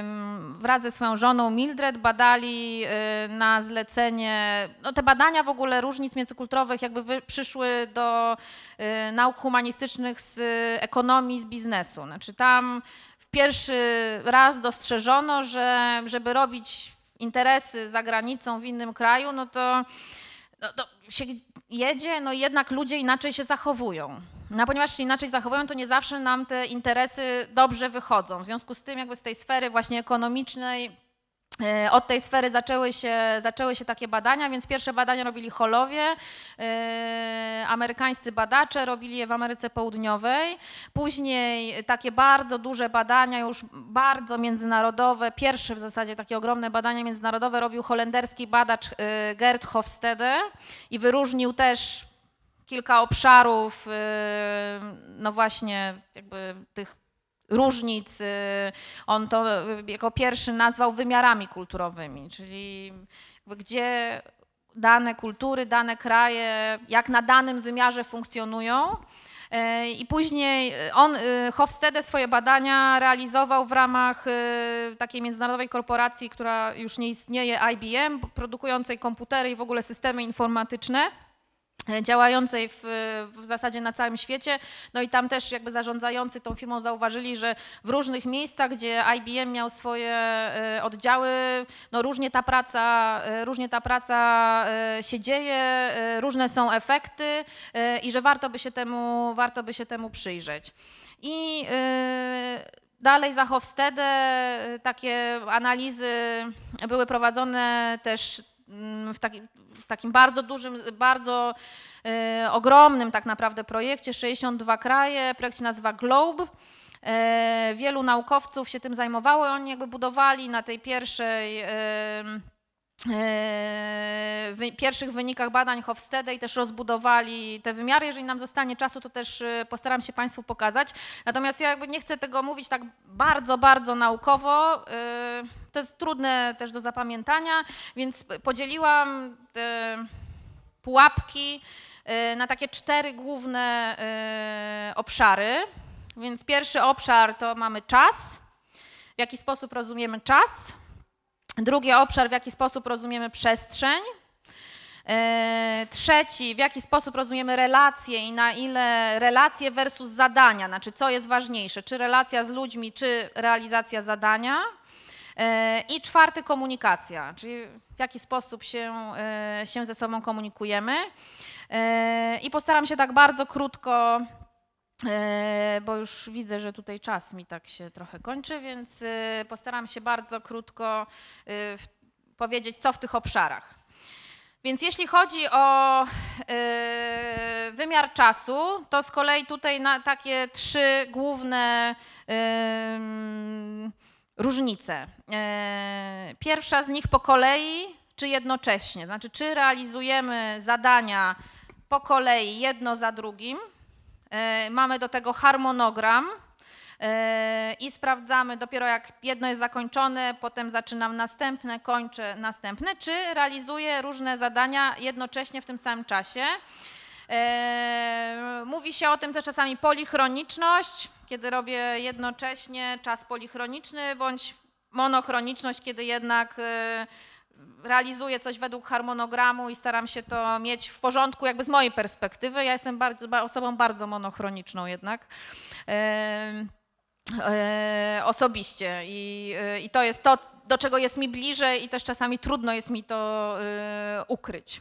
mm, wraz ze swoją żoną Mildred badali na zlecenie, no te badania w ogóle różnic międzykulturowych jakby przyszły do nauk humanistycznych z ekonomii, z biznesu. Znaczy tam w pierwszy raz dostrzeżono, że żeby robić interesy za granicą w innym kraju, no to, no to się jedzie, no jednak ludzie inaczej się zachowują. No, ponieważ się inaczej zachowują, to nie zawsze nam te interesy dobrze wychodzą. W związku z tym jakby z tej sfery właśnie ekonomicznej E, od tej sfery zaczęły się, zaczęły się takie badania, więc pierwsze badania robili Holowie, yy, amerykańscy badacze robili je w Ameryce Południowej. Później takie bardzo duże badania, już bardzo międzynarodowe, pierwsze w zasadzie takie ogromne badania międzynarodowe robił holenderski badacz yy, e, Gerd Hofstede i wyróżnił też kilka obszarów, no właśnie jakby tych różnic. Y, on to y, jako pierwszy nazwał wymiarami kulturowymi, czyli gdzie dane kultury, dane kraje, jak na danym wymiarze funkcjonują. Y, I później on, Hofstede swoje badania realizował w ramach takiej międzynarodowej korporacji, która już nie istnieje, IBM, produkującej komputery i w ogóle systemy informatyczne. E, działającej w, w, zasadzie na całym świecie. No i tam też jakby zarządzający tą firmą zauważyli, że w różnych miejscach, gdzie IBM miał swoje e, oddziały, no różnie ta praca, e, różnie ta praca się dzieje, różne są efekty i że warto by się temu, warto by się temu przyjrzeć. I Dalej za Hofstede takie analizy były prowadzone też Mm, w, taki, w takim bardzo dużym, bardzo e, ogromnym tak naprawdę projekcie, 62 kraje, projekt się nazywa GLOBE. E, wielu naukowców się tym zajmowało, oni jakby budowali na tej pierwszej e, Eee, w pierwszych wynikach badań Hofstede i też rozbudowali te wymiary. Jeżeli nam zostanie czasu, to też e, postaram się Państwu pokazać. Natomiast ja jakby nie chcę tego mówić tak bardzo, bardzo naukowo. Eee, to jest trudne też do zapamiętania, więc podzieliłam e, pułapki e, na takie cztery główne obszary. Więc pierwszy obszar to mamy czas, w jaki sposób rozumiemy czas – Drugi obszar, w jaki sposób rozumiemy przestrzeń. E, trzeci, w jaki sposób rozumiemy relacje i na ile relacje versus zadania, znaczy co jest ważniejsze, czy relacja z ludźmi, czy realizacja zadania. E, I czwarty, komunikacja, czyli w jaki sposób się, e, się ze sobą komunikujemy. I postaram się tak bardzo krótko E, bo już widzę, że tutaj czas mi tak się trochę kończy, więc e, postaram się bardzo krótko e, powiedzieć, co w tych obszarach. Więc jeśli chodzi o wymiar czasu, to z kolei tutaj takie trzy główne różnice. Pierwsza z nich po kolei czy jednocześnie, znaczy czy realizujemy zadania po kolei jedno za drugim, E, mamy do tego harmonogram e, i sprawdzamy dopiero jak jedno jest zakończone, potem zaczynam następne, kończę następne, czy realizuję różne zadania jednocześnie w tym samym czasie. E, mówi się o tym też czasami polichroniczność, kiedy robię jednocześnie czas polichroniczny bądź monochroniczność, kiedy jednak realizuję coś według harmonogramu i staram się to mieć w porządku jakby z mojej perspektywy. Ja jestem bardzo, osobą bardzo monochroniczną jednak. E, osobiście I, e, i to jest to, do czego jest mi bliżej i też czasami trudno jest mi to e, ukryć.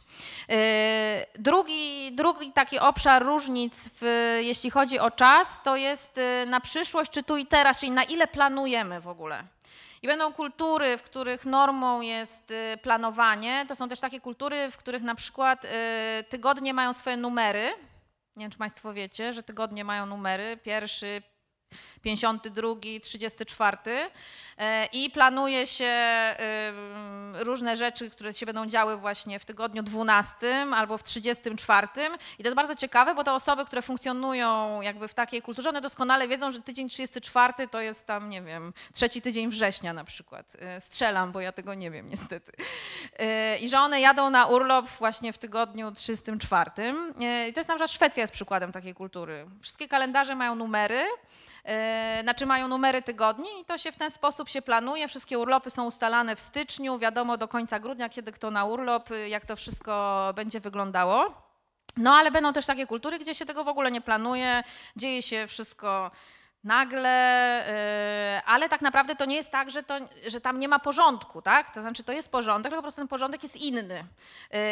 drugi, drugi taki obszar różnic, w, jeśli chodzi o czas, to jest na przyszłość czy tu i teraz, czyli na ile planujemy w ogóle. I będą kultury, w których normą jest y, planowanie. To są też takie kultury, w których na przykład y, tygodnie mają swoje numery. Nie wiem, czy Państwo wiecie, że tygodnie mają numery. Pierwszy, 52, 34 e, i planuje się y, różne rzeczy, które się będą działy właśnie w tygodniu 12 albo w 34 i to jest bardzo ciekawe, bo te osoby, które funkcjonują jakby w takiej kulturze, one doskonale wiedzą, że tydzień 34 to jest tam, nie wiem, trzeci tydzień września na przykład. E, strzelam, bo ja tego nie wiem niestety. E, I że one jadą na urlop właśnie w tygodniu 34. I to jest na przykład Szwecja jest przykładem takiej kultury. Wszystkie kalendarze mają numery, E, znaczy mają numery tygodni i to się w ten sposób się planuje. Wszystkie urlopy są ustalane w styczniu, wiadomo do końca grudnia, kiedy kto na urlop, y, jak to wszystko będzie wyglądało. No ale będą też takie kultury, gdzie się tego w ogóle nie planuje, dzieje się wszystko nagle, y, ale tak naprawdę to nie jest tak, że, to, że tam nie ma porządku, tak? To znaczy to jest porządek, tylko po prostu ten porządek jest inny.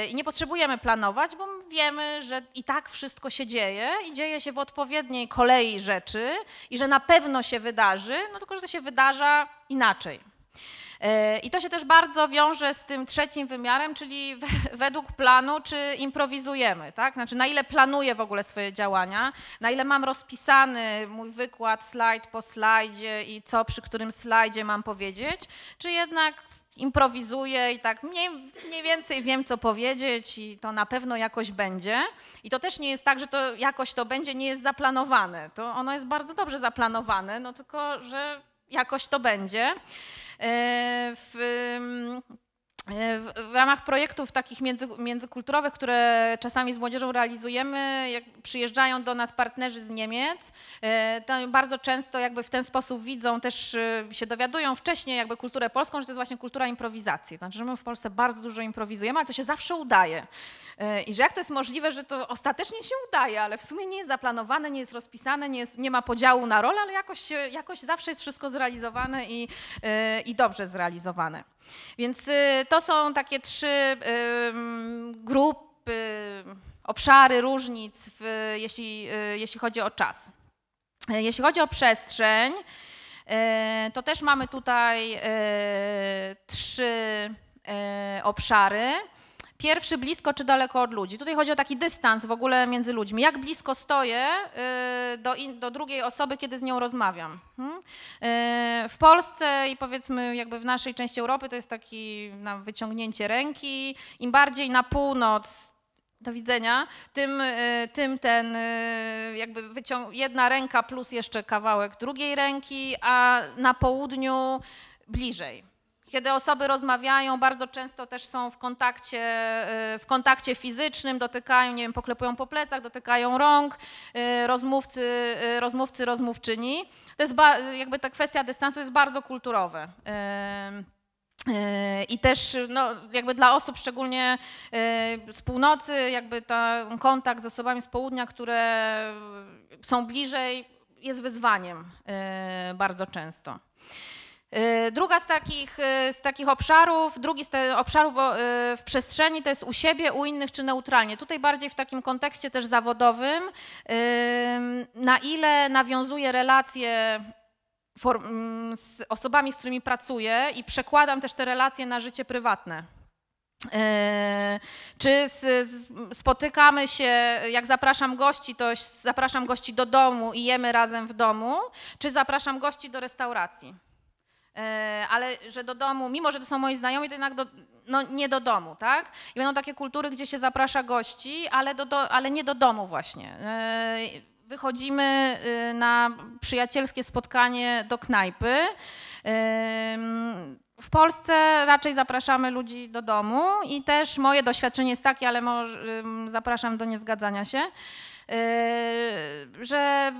Y, I nie potrzebujemy planować, bo wiemy, że i tak wszystko się dzieje i dzieje się w odpowiedniej kolei rzeczy i że na pewno się wydarzy, no tylko że to się wydarza inaczej. E, I to się też bardzo wiąże z tym trzecim wymiarem, czyli według planu, czy improwizujemy, tak? Znaczy, na ile planuję w ogóle swoje działania, na ile mam rozpisany mój wykład slajd po slajdzie i co przy którym slajdzie mam powiedzieć, czy jednak improwizuję i tak mniej, mniej więcej wiem, co powiedzieć i to na pewno jakoś będzie. I to też nie jest tak, że to jakoś to będzie, nie jest zaplanowane. To ono jest bardzo dobrze zaplanowane, no tylko, że jakoś to będzie. E, e, w, w ramach projektów takich między, międzykulturowych, które czasami z młodzieżą realizujemy, przyjeżdżają do nas partnerzy z Niemiec, e, to bardzo często jakby w ten sposób widzą, też się dowiadują wcześniej jakby kulturę polską, że to jest właśnie kultura improwizacji. Znaczy, że my w Polsce bardzo dużo improwizujemy, ale to się zawsze udaje. E, I że jak to jest możliwe, że to ostatecznie się udaje, ale w sumie nie jest zaplanowane, nie jest rozpisane, nie, jest, nie ma podziału na role, ale jakoś, jakoś zawsze jest wszystko zrealizowane i, e, i dobrze zrealizowane. Więc e, to są takie trzy grupy, obszary różnic, w, jeśli, jeśli chodzi o czas. Jeśli chodzi o przestrzeń, to też mamy tutaj trzy obszary. Pierwszy blisko czy daleko od ludzi. Tutaj chodzi o taki dystans w ogóle między ludźmi. Jak blisko stoję y, do, in, do drugiej osoby, kiedy z nią rozmawiam. Hmm? Y, w Polsce i powiedzmy jakby w naszej części Europy to jest taki wyciągnięcie ręki. Im bardziej na północ, do widzenia, tym, y, tym ten jakby jedna ręka plus jeszcze kawałek drugiej ręki, a na południu bliżej. Kiedy osoby rozmawiają, bardzo często też są w kontakcie, y, w kontakcie fizycznym, dotykają, nie wiem, poklepują po plecach, dotykają rąk y, rozmówcy, y, rozmówcy rozmówczyni. To jest jakby ta kwestia dystansu jest bardzo kulturowa. I też no, jakby dla osób szczególnie z północy, jakby ten kontakt z osobami z południa, które są bliżej, jest wyzwaniem bardzo często. Y, druga z takich, y, z takich obszarów, drugi z tych obszarów y, w przestrzeni to jest u siebie, u innych czy neutralnie. Tutaj bardziej w takim kontekście też zawodowym, na ile nawiązuje relacje mm, z osobami, z którymi pracuję i przekładam też te relacje na życie prywatne. Czy spotykamy się, jak zapraszam gości, to zapraszam gości do domu i jemy razem w domu, czy zapraszam gości do restauracji? E, ale że do domu, mimo że to są moi znajomi, to jednak do, no, nie do domu, tak? I będą takie kultury, gdzie się zaprasza gości, ale, do, do, ale nie do domu właśnie. E, wychodzimy y, na przyjacielskie spotkanie do knajpy. W Polsce raczej zapraszamy ludzi do domu i też moje doświadczenie jest takie, ale może, zapraszam do niezgadzania się, e, że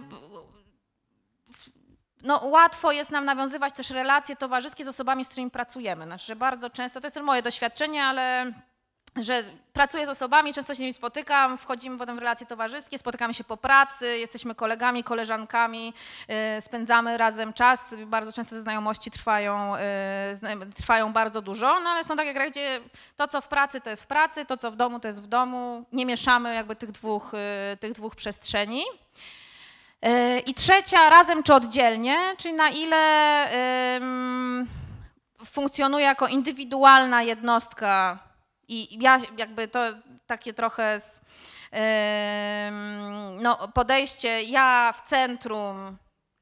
no, łatwo jest nam nawiązywać też relacje towarzyskie z osobami, z którymi pracujemy. Znaczy, że bardzo często, to jest moje doświadczenie, ale że pracuję z osobami, często się z nimi spotykam, wchodzimy potem w relacje towarzyskie, spotykamy się po pracy, jesteśmy kolegami, koleżankami, y, spędzamy razem czas, bardzo często te znajomości trwają, y, trwają bardzo dużo, no ale są takie gry, gdzie to, co w pracy, to jest w pracy, to, co w domu, to jest w domu, nie mieszamy jakby tych dwóch, y, tych dwóch przestrzeni. I trzecia razem czy oddzielnie, czyli na ile funkcjonuje jako indywidualna jednostka i ja jakby to takie trochę z, no, podejście ja w centrum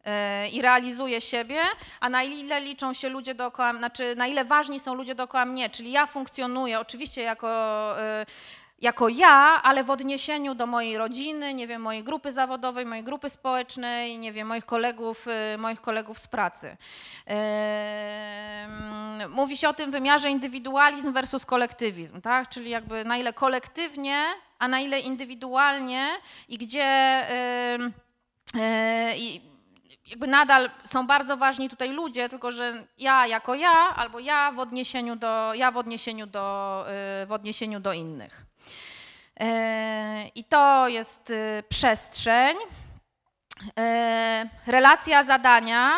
e, i realizuję siebie, a na ile liczą się ludzie dookoła, znaczy na ile ważni są ludzie dookoła mnie, czyli ja funkcjonuję oczywiście jako e, jako ja, ale w odniesieniu do mojej rodziny, nie wiem, mojej grupy zawodowej, mojej grupy społecznej, nie wiem, moich kolegów, y, moich kolegów z pracy. Mówi się o tym wymiarze indywidualizm versus kolektywizm, tak? Czyli jakby na ile kolektywnie, a na ile indywidualnie i gdzie y, i, jakby nadal są bardzo ważni tutaj ludzie, tylko że ja jako ja, albo ja w odniesieniu do, ja w odniesieniu do, y, w odniesieniu do innych. Yy, I to jest y, przestrzeń. Yy, relacja zadania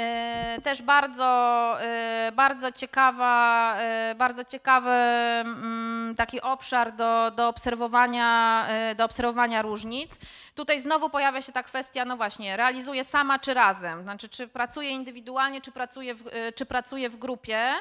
E, też bardzo, e, bardzo ciekawa, e, bardzo ciekawy mm, taki obszar do, do, obserwowania, do obserwowania różnic. Tutaj znowu pojawia się ta kwestia, no właśnie, realizuje sama czy razem, znaczy czy pracuje indywidualnie, czy pracuje w, czy pracuje w grupie,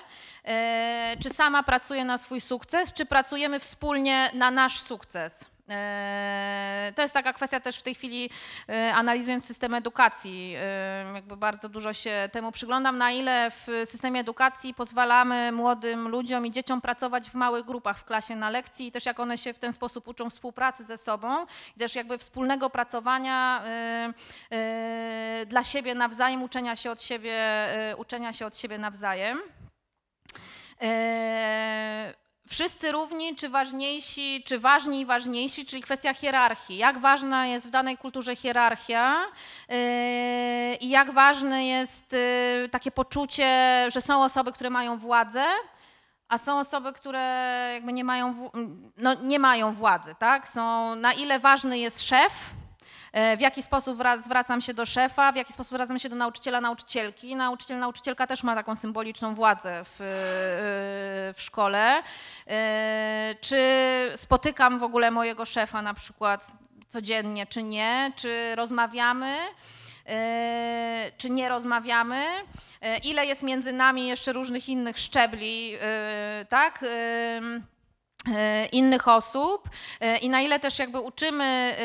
czy sama pracuje na swój sukces, czy pracujemy wspólnie na nasz sukces. Eee, to jest taka kwestia też w tej chwili, e, analizując system edukacji, eee, jakby bardzo dużo się temu przyglądam, na ile w systemie edukacji pozwalamy młodym ludziom i dzieciom pracować w małych grupach w klasie na lekcji i też jak one się w ten sposób uczą współpracy ze sobą i też jakby wspólnego pracowania e, e, dla siebie nawzajem, uczenia się od siebie, uczenia się od siebie nawzajem wszyscy równi, czy ważniejsi, czy ważni i ważniejsi, czyli kwestia hierarchii. Jak ważna jest w danej kulturze hierarchia yy, i jak ważne jest yy, takie poczucie, że są osoby, które mają władzę, a są osoby, które jakby nie mają, no, nie mają władzy, tak? Są, na ile ważny jest szef, E, w jaki sposób zwracam się do szefa, w jaki sposób zwracam się do nauczyciela, nauczycielki. Nauczyciel, nauczycielka też ma taką symboliczną władzę w, e, w szkole. E, czy spotykam w ogóle mojego szefa na przykład codziennie, czy nie, czy rozmawiamy czy nie rozmawiamy, ile jest między nami jeszcze różnych innych szczebli, tak? E, innych osób e, i na ile też jakby uczymy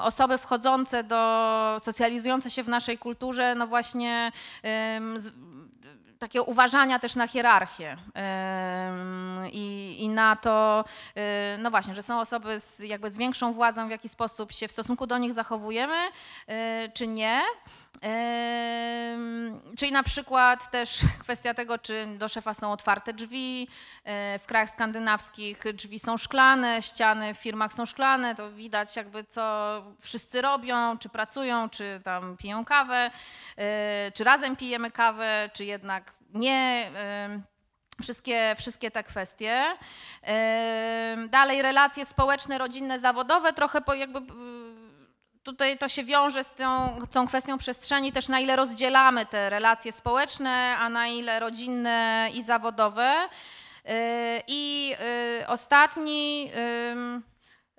osoby wchodzące do, socjalizujące się w naszej kulturze, no właśnie takiego uważania też na hierarchię i, i, na to, y, no właśnie, że są osoby z, jakby z większą władzą, w jaki sposób się w stosunku do nich zachowujemy, y, czy nie. Czyli na przykład też (laughs) kwestia tego, czy do szefa są otwarte drzwi. Y, w krajach skandynawskich drzwi są szklane, ściany w firmach są szklane, to widać jakby co wszyscy robią, czy pracują, czy tam piją kawę, czy razem pijemy kawę, czy jednak nie wszystkie, wszystkie te kwestie. Dalej relacje społeczne, rodzinne, zawodowe, trochę po jakby e, tutaj to się wiąże z tą, tą, kwestią przestrzeni, też na ile rozdzielamy te relacje społeczne, a na ile rodzinne i zawodowe. E, I e, ostatni,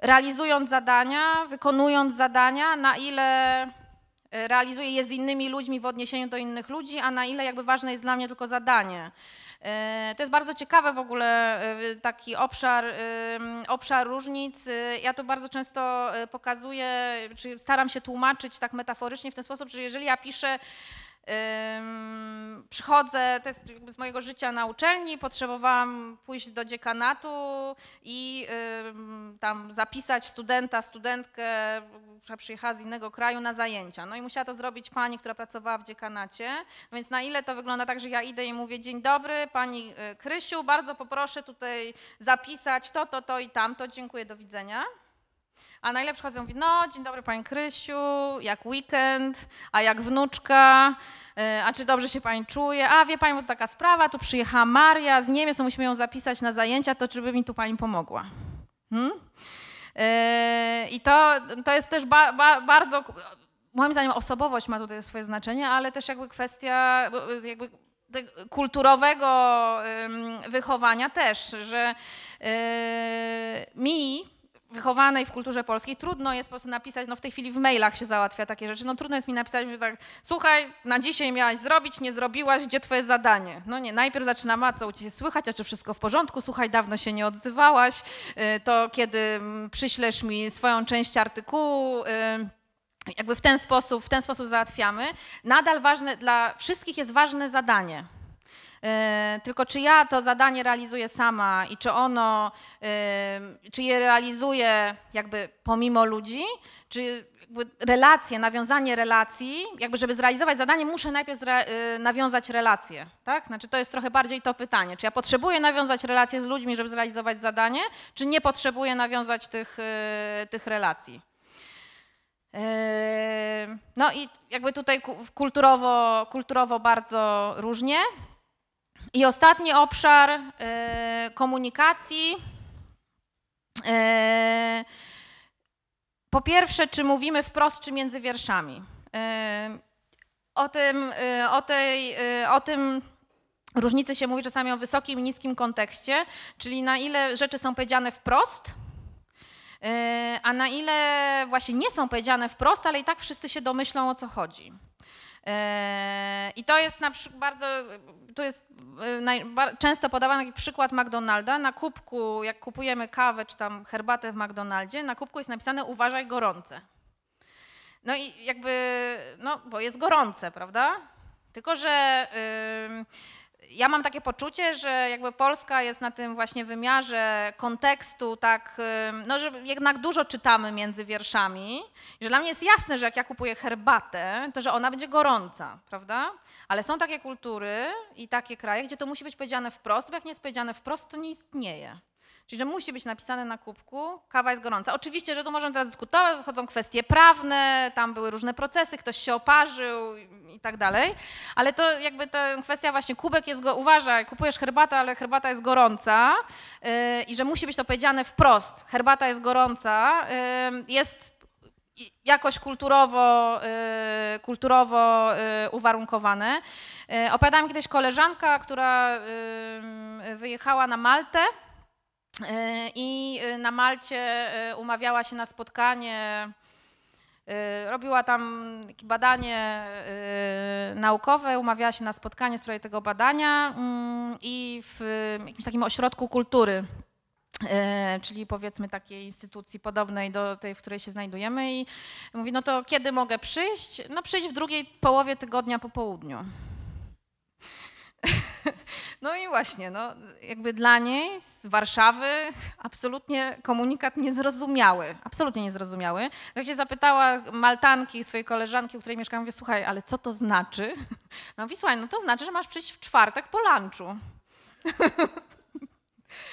realizując zadania, wykonując zadania, na ile realizuję je z innymi ludźmi w odniesieniu do innych ludzi, a na ile jakby ważne jest dla mnie tylko zadanie. E, to jest bardzo ciekawe w ogóle e, taki obszar, obszar różnic. E, ja to bardzo często pokazuję, czy staram się tłumaczyć tak metaforycznie w ten sposób, że jeżeli ja piszę Przychodzę, to jest jakby z mojego życia na uczelni, potrzebowałam pójść do dziekanatu i tam zapisać studenta, studentkę, która przyjechała z innego kraju na zajęcia. No i musiała to zrobić pani, która pracowała w dziekanacie. więc na ile to wygląda tak, że ja idę i mówię, dzień dobry, pani y, Krysiu, bardzo poproszę tutaj zapisać to, to, to i tamto, dziękuję, do widzenia. A najlepsze chodzą przychodzą, mówi, no dzień dobry Pani Krysiu, jak weekend, a jak wnuczka, y, a czy dobrze się Pani czuje, a wie Pani, bo to taka sprawa, tu przyjechała Maria z Niemiec, no musimy ją zapisać na zajęcia, to czy by mi tu Pani pomogła? Hmm? Y, I to, to jest też ba, ba, bardzo, moim zdaniem osobowość ma tutaj swoje znaczenie, ale też jakby kwestia jakby kulturowego wychowania też, że y, mi wychowanej w kulturze polskiej, trudno jest po prostu napisać, no w tej chwili w mailach się załatwia takie rzeczy, no trudno jest mi napisać, że tak, słuchaj, na dzisiaj miałaś zrobić, nie zrobiłaś, gdzie twoje zadanie? No nie, najpierw zaczynamy, a co u ciebie słychać, a czy wszystko w porządku, słuchaj, dawno się nie odzywałaś, y, to kiedy mm, przyślesz mi swoją część artykułu, y, jakby w ten sposób, w ten sposób załatwiamy. Nadal ważne, dla wszystkich jest ważne zadanie, E, tylko czy ja to zadanie realizuję sama i czy ono, e, czy je realizuję jakby pomimo ludzi, czy relacje, nawiązanie relacji, jakby żeby zrealizować zadanie, muszę najpierw zre, e, nawiązać relacje, tak? Znaczy to jest trochę bardziej to pytanie, czy ja potrzebuję nawiązać relacje z ludźmi, żeby zrealizować zadanie, czy nie potrzebuję nawiązać tych, tych relacji. No i jakby tutaj kulturowo, kulturowo bardzo różnie. I ostatni obszar e, komunikacji. E, po pierwsze, czy mówimy wprost, czy między wierszami. E, o tym, o tej, o tym różnicy się mówi czasami o wysokim i niskim kontekście, czyli na ile rzeczy są powiedziane wprost, a na ile właśnie nie są powiedziane wprost, ale i tak wszyscy się domyślą o co chodzi. Eee, I to jest na przykład bardzo, e, tu jest e, często podawany przykład McDonalda. Na kubku, jak kupujemy kawę czy tam herbatę w McDonaldzie, na kubku jest napisane uważaj gorące. No i jakby, no bo jest gorące, prawda? Tylko, że... Yy, ja mam takie poczucie, że jakby Polska jest na tym właśnie wymiarze kontekstu, tak, no, że jednak dużo czytamy między wierszami, że dla mnie jest jasne, że jak ja kupuję herbatę, to że ona będzie gorąca, prawda? Ale są takie kultury i takie kraje, gdzie to musi być powiedziane wprost, bo jak nie jest powiedziane wprost, to nie istnieje. Czyli, że musi być napisane na kubku, kawa jest gorąca. Oczywiście, że tu możemy teraz dyskutować, zachodzą kwestie prawne, tam były różne procesy, ktoś się oparzył i tak dalej, ale to jakby ta kwestia właśnie kubek jest, go, uważaj, kupujesz herbatę, ale herbata jest gorąca yy, i że musi być to powiedziane wprost, herbata jest gorąca, yy, jest jakoś kulturowo, y, kulturowo y, uwarunkowane. Y, kiedyś koleżanka, która wyjechała na Maltę E, I e, na Malcie e, umawiała się na spotkanie, robiła tam badanie naukowe, umawiała się na spotkanie w sprawie tego badania mm, i w jakimś takim ośrodku kultury czyli powiedzmy takiej instytucji podobnej do tej, w której się znajdujemy i mówi, no to kiedy mogę przyjść? No przyjść w drugiej połowie tygodnia po południu. No i właśnie, no, jakby dla niej z Warszawy absolutnie komunikat niezrozumiały, absolutnie niezrozumiały. Jak się zapytała Maltanki, swojej koleżanki, u której mieszkam, mówię, słuchaj, ale co to znaczy? No mówi, słuchaj, no to znaczy, że masz przyjść w czwartek po lunchu.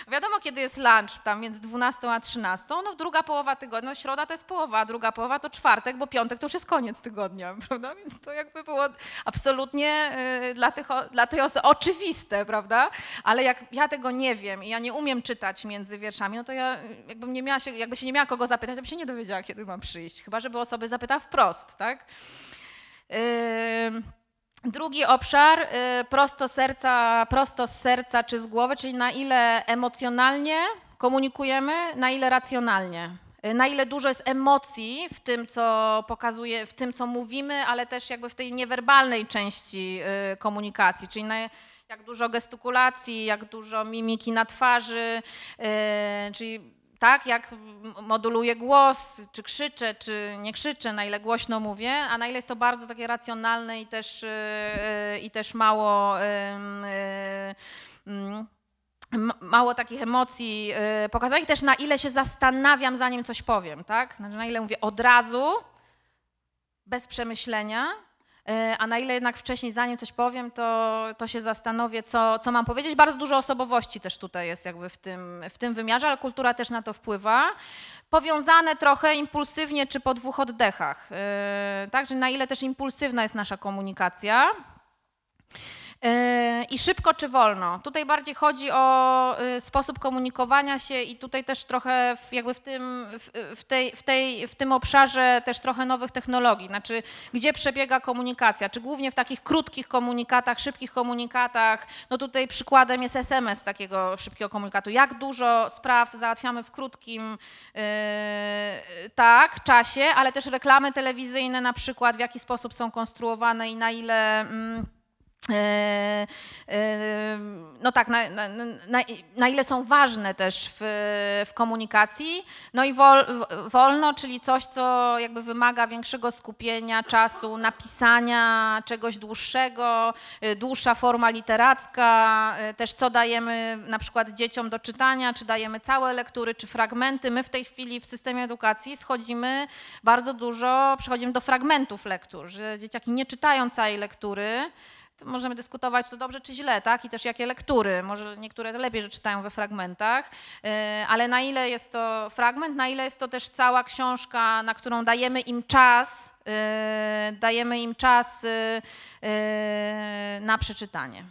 Wiadomo, kiedy jest lunch, tam między 12 a 13, no druga połowa tygodnia, no środa to jest połowa, druga połowa to czwartek, bo piątek to już jest koniec tygodnia, (laughs) prawda? Więc to jakby było absolutnie y, dla, tych, dla tej osoby oczywiste, prawda? Ale jak ja tego nie wiem i ja nie umiem czytać między wierszami, no to ja jakbym nie miała się, jakby się nie miała kogo zapytać, to bym się nie dowiedziała, kiedy mam przyjść, chyba żeby osoby zapytała wprost, tak? Yy... Drugi obszar, y, prosto, serca, prosto z serca czy z głowy, czyli na ile emocjonalnie komunikujemy, na ile racjonalnie. Y, na ile dużo jest emocji w tym, co pokazuje, w tym, co mówimy, ale też jakby w tej niewerbalnej części y, komunikacji, czyli na, jak dużo gestykulacji, jak dużo mimiki na twarzy, czyli tak jak moduluję głos, czy krzyczę, czy nie krzyczę, na ile głośno mówię, a na ile jest to bardzo takie racjonalne i też, y, y, i też mało mało takich emocji y, pokazanych, też na ile się zastanawiam, zanim coś powiem, tak? Znaczy, na ile mówię od razu, bez przemyślenia, E, a na ile jednak wcześniej, zanim coś powiem, to, to się zastanowię, co, co mam powiedzieć. Bardzo dużo osobowości też tutaj jest jakby w tym, w tym wymiarze, ale kultura też na to wpływa. Powiązane trochę impulsywnie czy po dwóch oddechach. E, także na ile też impulsywna jest nasza komunikacja. Yy, I szybko czy wolno? Tutaj bardziej chodzi o y, sposób komunikowania się i tutaj też trochę jakby w tym, w, tej, w, tej, w tym obszarze też trochę nowych technologii, znaczy gdzie przebiega komunikacja, czy głównie w takich krótkich komunikatach, szybkich komunikatach, no tutaj przykładem jest SMS takiego szybkiego komunikatu, jak dużo spraw załatwiamy w krótkim yy, tak, czasie, ale też reklamy telewizyjne na przykład, w jaki sposób są konstruowane i na ile... Yy, Yy, yy, no tak, na, na, na, na, ile są ważne też w, w komunikacji. No i wol, wolno, czyli coś, co jakby wymaga większego skupienia, czasu, napisania czegoś dłuższego, yy, dłuższa forma literacka, też co dajemy na przykład dzieciom do czytania, czy dajemy całe lektury, czy fragmenty. My w tej chwili w systemie edukacji schodzimy bardzo dużo, przechodzimy do fragmentów lektur, że dzieciaki nie czytają całej lektury, możemy dyskutować, to dobrze czy źle, tak? I też jakie lektury. Może niektóre lepiej, że czytają we fragmentach, e, ale na ile jest to fragment, na ile jest to też cała książka, na którą dajemy im czas, e, dajemy im czas e, na przeczytanie.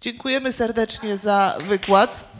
Dziękujemy serdecznie za wykład.